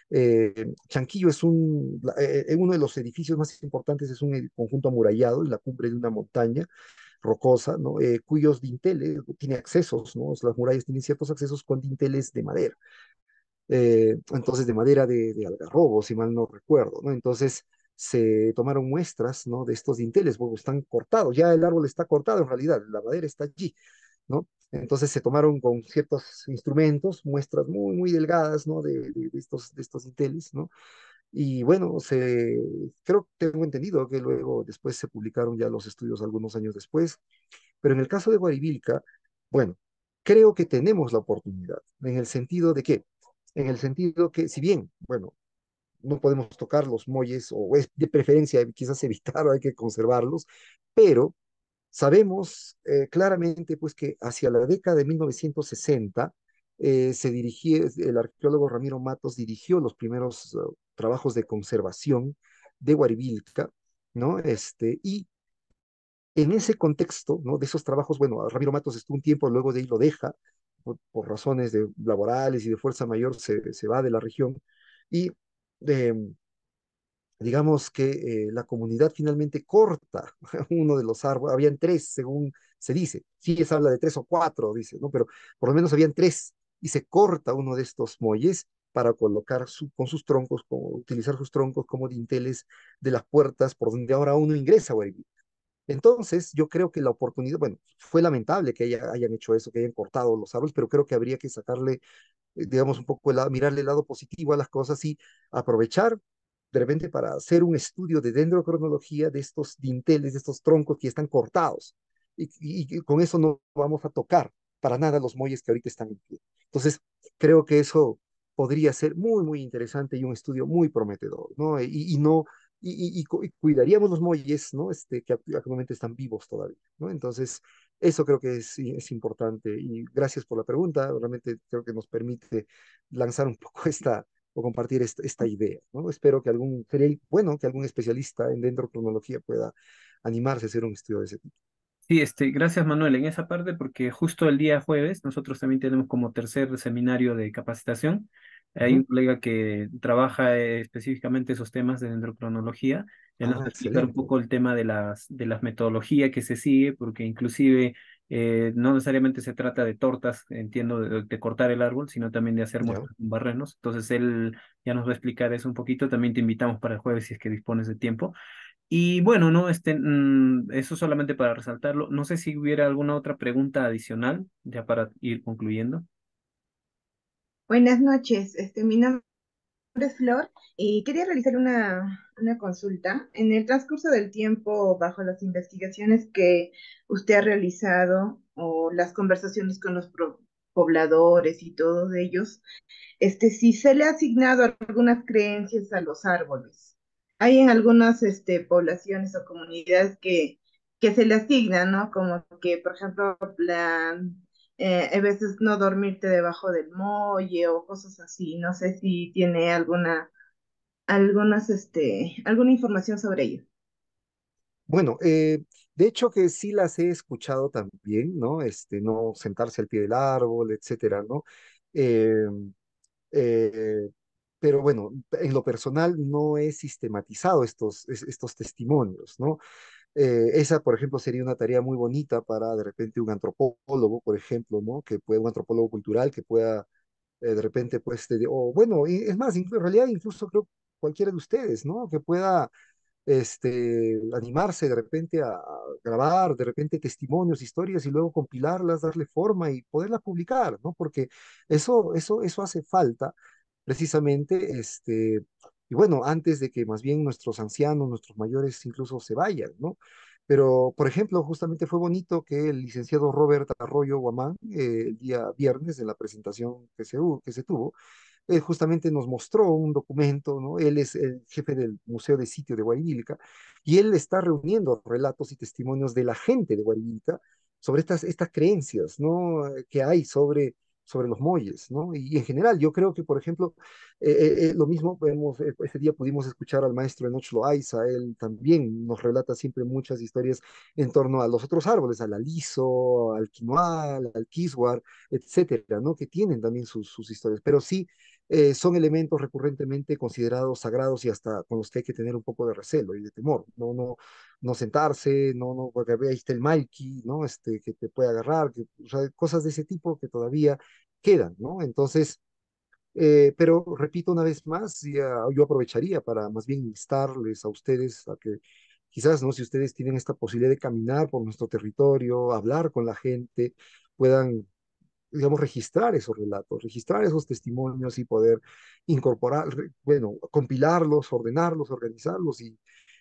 eh, Chanquillo es un, eh, eh, uno de los edificios más importantes, es un conjunto amurallado en la cumbre de una montaña rocosa, ¿no? cuyos dinteles, tiene accesos, ¿no? las murallas tienen ciertos accesos con dinteles de madera. entonces, de madera de, de algarrobo, si mal no recuerdo, ¿no? Entonces, se tomaron muestras ¿no? de estos dinteles, porque están cortados, ya el árbol está cortado en realidad, la madera está allí, ¿no? Entonces se tomaron con ciertos instrumentos muestras muy, muy delgadas, ¿no? De, de, estos, de estos dinteles, ¿no? Y bueno, se, creo que tengo entendido que luego, después se publicaron ya los estudios algunos años después, pero en el caso de Guaribilca, bueno, creo que tenemos la oportunidad, en el sentido de que, en el sentido que, si bien, bueno, no podemos tocar los muelles, o es de preferencia quizás evitar, hay que conservarlos, pero sabemos eh, claramente pues que hacia la década de 1960 eh, se dirigió, el arqueólogo Ramiro Matos dirigió los primeros eh, trabajos de conservación de Guaribilca, ¿no? Este, y en ese contexto, ¿no? De esos trabajos, bueno, Ramiro Matos estuvo un tiempo, luego de ahí lo deja, por, razones de, laborales y de fuerza mayor se, se va de la región, y digamos que eh, la comunidad finalmente corta uno de los árboles, habían tres, según se dice, sí es habla de tres o cuatro, dice, ¿no? Pero por lo menos habían tres, y se corta uno de estos muelles para colocar con sus troncos, como, utilizar sus troncos como dinteles de las puertas por donde ahora uno ingresa a Entonces, yo creo que la oportunidad, bueno, fue lamentable que hayan hecho eso, que hayan cortado los árboles, pero creo que habría que sacarle eh, digamos, un poco mirarle el lado positivo a las cosas y aprovechar de repente para hacer un estudio de dendrocronología de estos dinteles, de estos troncos que están cortados. Y, con eso no vamos a tocar para nada los muelles que ahorita están en pie. Entonces, creo que eso podría ser muy, muy interesante y un estudio muy prometedor, ¿no? Y, no, y, cuidaríamos los muelles, ¿no? Este, que actualmente están vivos todavía, ¿no? Entonces, eso creo que es, es importante y gracias por la pregunta. Realmente creo que nos permite lanzar un poco esta o compartir esta, idea. ¿no? Espero que algún, bueno que algún especialista en dendrocronología pueda animarse a hacer un estudio de ese tipo. Sí, este, gracias Manuel en esa parte porque justo el día jueves nosotros también tenemos como tercer seminario de capacitación. Hay un colega que trabaja eh, específicamente esos temas de dendrocronología ya nos ah, explicar un poco el tema de las, de las metodologías que se sigue, porque inclusive eh, no necesariamente se trata de tortas, entiendo, de, cortar el árbol, sino también de hacer muestras con barrenos. Entonces él ya nos va a explicar eso un poquito. También te invitamos para el jueves si es que dispones de tiempo. Y bueno, no, este, mm, eso solamente para resaltarlo. No sé si hubiera alguna otra pregunta adicional, ya para ir concluyendo. Buenas noches, este, mi nombre es Flor y quería realizar una, consulta. En el transcurso del tiempo, bajo las investigaciones que usted ha realizado o las conversaciones con los pobladores y todos ellos, este, si se le ha asignado algunas creencias a los árboles. Hay en algunas este, poblaciones o comunidades que, que se le asignan, ¿no? Como que, por ejemplo, la eh, a veces no dormirte debajo del molle o cosas así. No sé si tiene alguna, algunas, este, alguna información sobre ello. Bueno, eh, de hecho que sí las he escuchado también, ¿no? Este, no sentarse al pie del árbol, etcétera, ¿no? Eh, pero bueno, en lo personal no he sistematizado estos, estos testimonios, ¿no? Eh, esa, por ejemplo, sería una tarea muy bonita para de repente un antropólogo, por ejemplo, ¿no? Que puede un antropólogo cultural que pueda eh, de repente, pues, o bueno, es más, en realidad incluso creo cualquiera de ustedes, ¿no? Que pueda este, animarse de repente a, grabar de repente testimonios, historias y luego compilarlas, darle forma y poderlas publicar, ¿no? Porque eso, eso, eso hace falta precisamente, este, y bueno, antes de que más bien nuestros ancianos, nuestros mayores incluso se vayan, ¿no? Pero, por ejemplo, justamente fue bonito que el licenciado Robert Arroyo Guamán, eh, el día viernes, en la presentación que se, que se tuvo, eh, justamente nos mostró un documento, ¿no? Él es el jefe del Museo de Sitio de Guaribílica y él está reuniendo relatos y testimonios de la gente de Guaribílica sobre estas, estas creencias, ¿no? Que hay sobre sobre los muelles, ¿no? Y, en general, yo creo que, por ejemplo, eh, eh, eh, lo mismo, vemos ese día pudimos escuchar al maestro Enoch Loaiza, él también nos relata siempre muchas historias en torno a los otros árboles, al aliso, al quinoa, al quiswar, etcétera, ¿no? Que tienen también sus, sus historias, pero sí, eh, son elementos recurrentemente considerados sagrados y hasta con los que hay que tener un poco de recelo y de temor, no, no, no sentarse, no, no, porque ahí está el malki, ¿no? Este, que te puede agarrar, que, o sea, cosas de ese tipo que todavía quedan, ¿no? Entonces, eh, pero repito una vez más, ah, yo aprovecharía para más bien instarles a ustedes a que quizás, ¿no? Si ustedes tienen esta posibilidad de caminar por nuestro territorio, hablar con la gente, puedan digamos, registrar esos relatos, registrar esos testimonios y poder incorporar, bueno, compilarlos, ordenarlos, organizarlos y,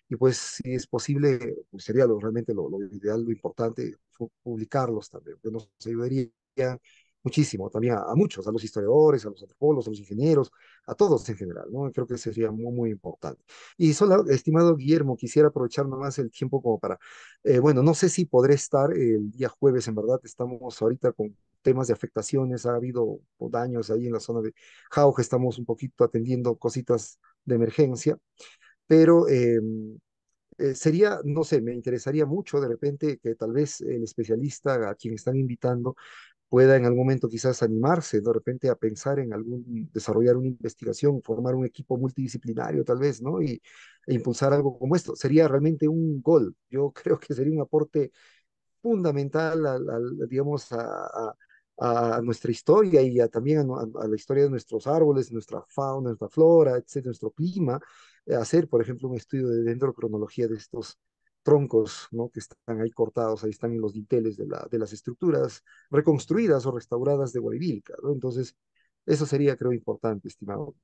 y pues si es posible, pues, sería lo, realmente lo, ideal, lo importante, publicarlos también, que nos ayudaría muchísimo también a, muchos, a los historiadores, a los antropólogos, a los ingenieros, a todos en general, ¿no? Creo que sería muy, muy importante. Y solo, estimado Guillermo, quisiera aprovechar nomás el tiempo como para, eh, bueno, no sé si podré estar el día jueves, en verdad, estamos ahorita con temas de afectaciones, ha habido daños ahí en la zona de que estamos un poquito atendiendo cositas de emergencia, pero em, eh, sería, no sé, me interesaría mucho de repente que tal vez el especialista a quien están invitando pueda en algún momento quizás animarse de repente a pensar en algún, desarrollar una investigación, formar un equipo multidisciplinario tal vez, ¿no? Y e impulsar algo como esto. Sería realmente un gol. Yo creo que sería un aporte fundamental, al, digamos, a, a nuestra historia y también a, la historia de nuestros árboles, nuestra fauna, nuestra flora, etcétera, nuestro clima, eh, hacer, por ejemplo, un estudio de dendrocronología de estos troncos ¿no? que están ahí cortados, ahí están en los dinteles de, la, de las estructuras reconstruidas o restauradas de Guayvilca. ¿no? Entonces, eso sería, creo, importante, estimado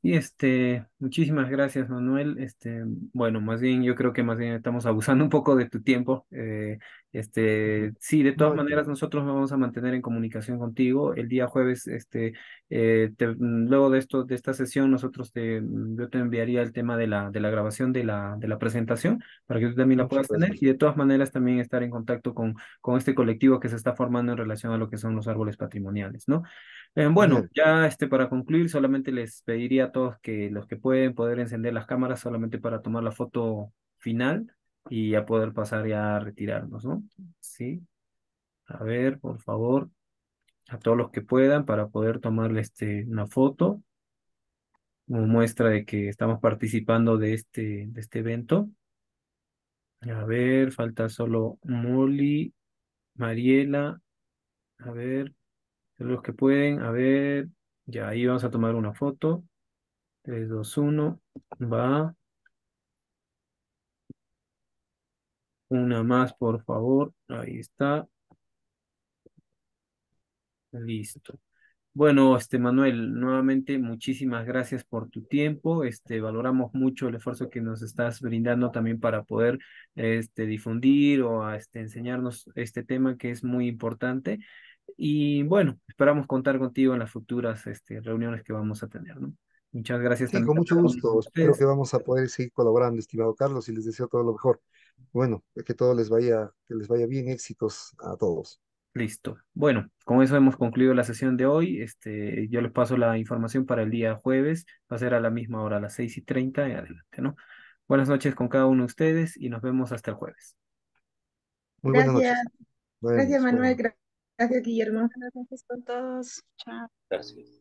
y este, muchísimas gracias, Manuel. Este, bueno, más bien yo creo que más bien estamos abusando un poco de tu tiempo. Eh, este, sí, de todas maneras nosotros vamos a mantener en comunicación contigo. El día jueves, este, eh, luego de esto, de esta sesión, nosotros te, yo te enviaría el tema de la, de la grabación de la, de la presentación para que tú también la puedas tener y de todas maneras también estar en contacto con, con este colectivo que se está formando en relación a lo que son los árboles patrimoniales, ¿no? Eh, bueno, ya este, para concluir, solamente les pediría que los que pueden poder encender las cámaras solamente para tomar la foto final y ya poder pasar ya a retirarnos, ¿no? Sí. A ver, por favor, a todos los que puedan para poder tomarle este, una foto como muestra de que estamos participando de este, de este evento. A ver, falta solo Molly, Mariela, a ver, los que pueden, a ver, ya ahí vamos a tomar una foto. 3, 2, 1, va. Una más, por favor. Ahí está. Listo. Bueno, este Manuel, nuevamente muchísimas gracias por tu tiempo. Este, valoramos mucho el esfuerzo que nos estás brindando también para poder este, difundir o este, enseñarnos este tema que es muy importante. Y bueno, esperamos contar contigo en las futuras este, reuniones que vamos a tener, ¿no? Muchas gracias. también. con mucho gusto. Espero que vamos a poder seguir colaborando, estimado Carlos, y les deseo todo lo mejor. Bueno, que todo les vaya, que les vaya bien, éxitos a todos. Listo. Bueno, con eso hemos concluido la sesión de hoy. Este, yo les paso la información para el día jueves. Va a ser a la misma hora, a las seis y treinta y adelante, ¿no? Buenas noches con cada uno de ustedes y nos vemos hasta el jueves. Muy buenas noches. gracias, Manuel. Gracias, Guillermo. Buenas noches con todos. Chao. Gracias.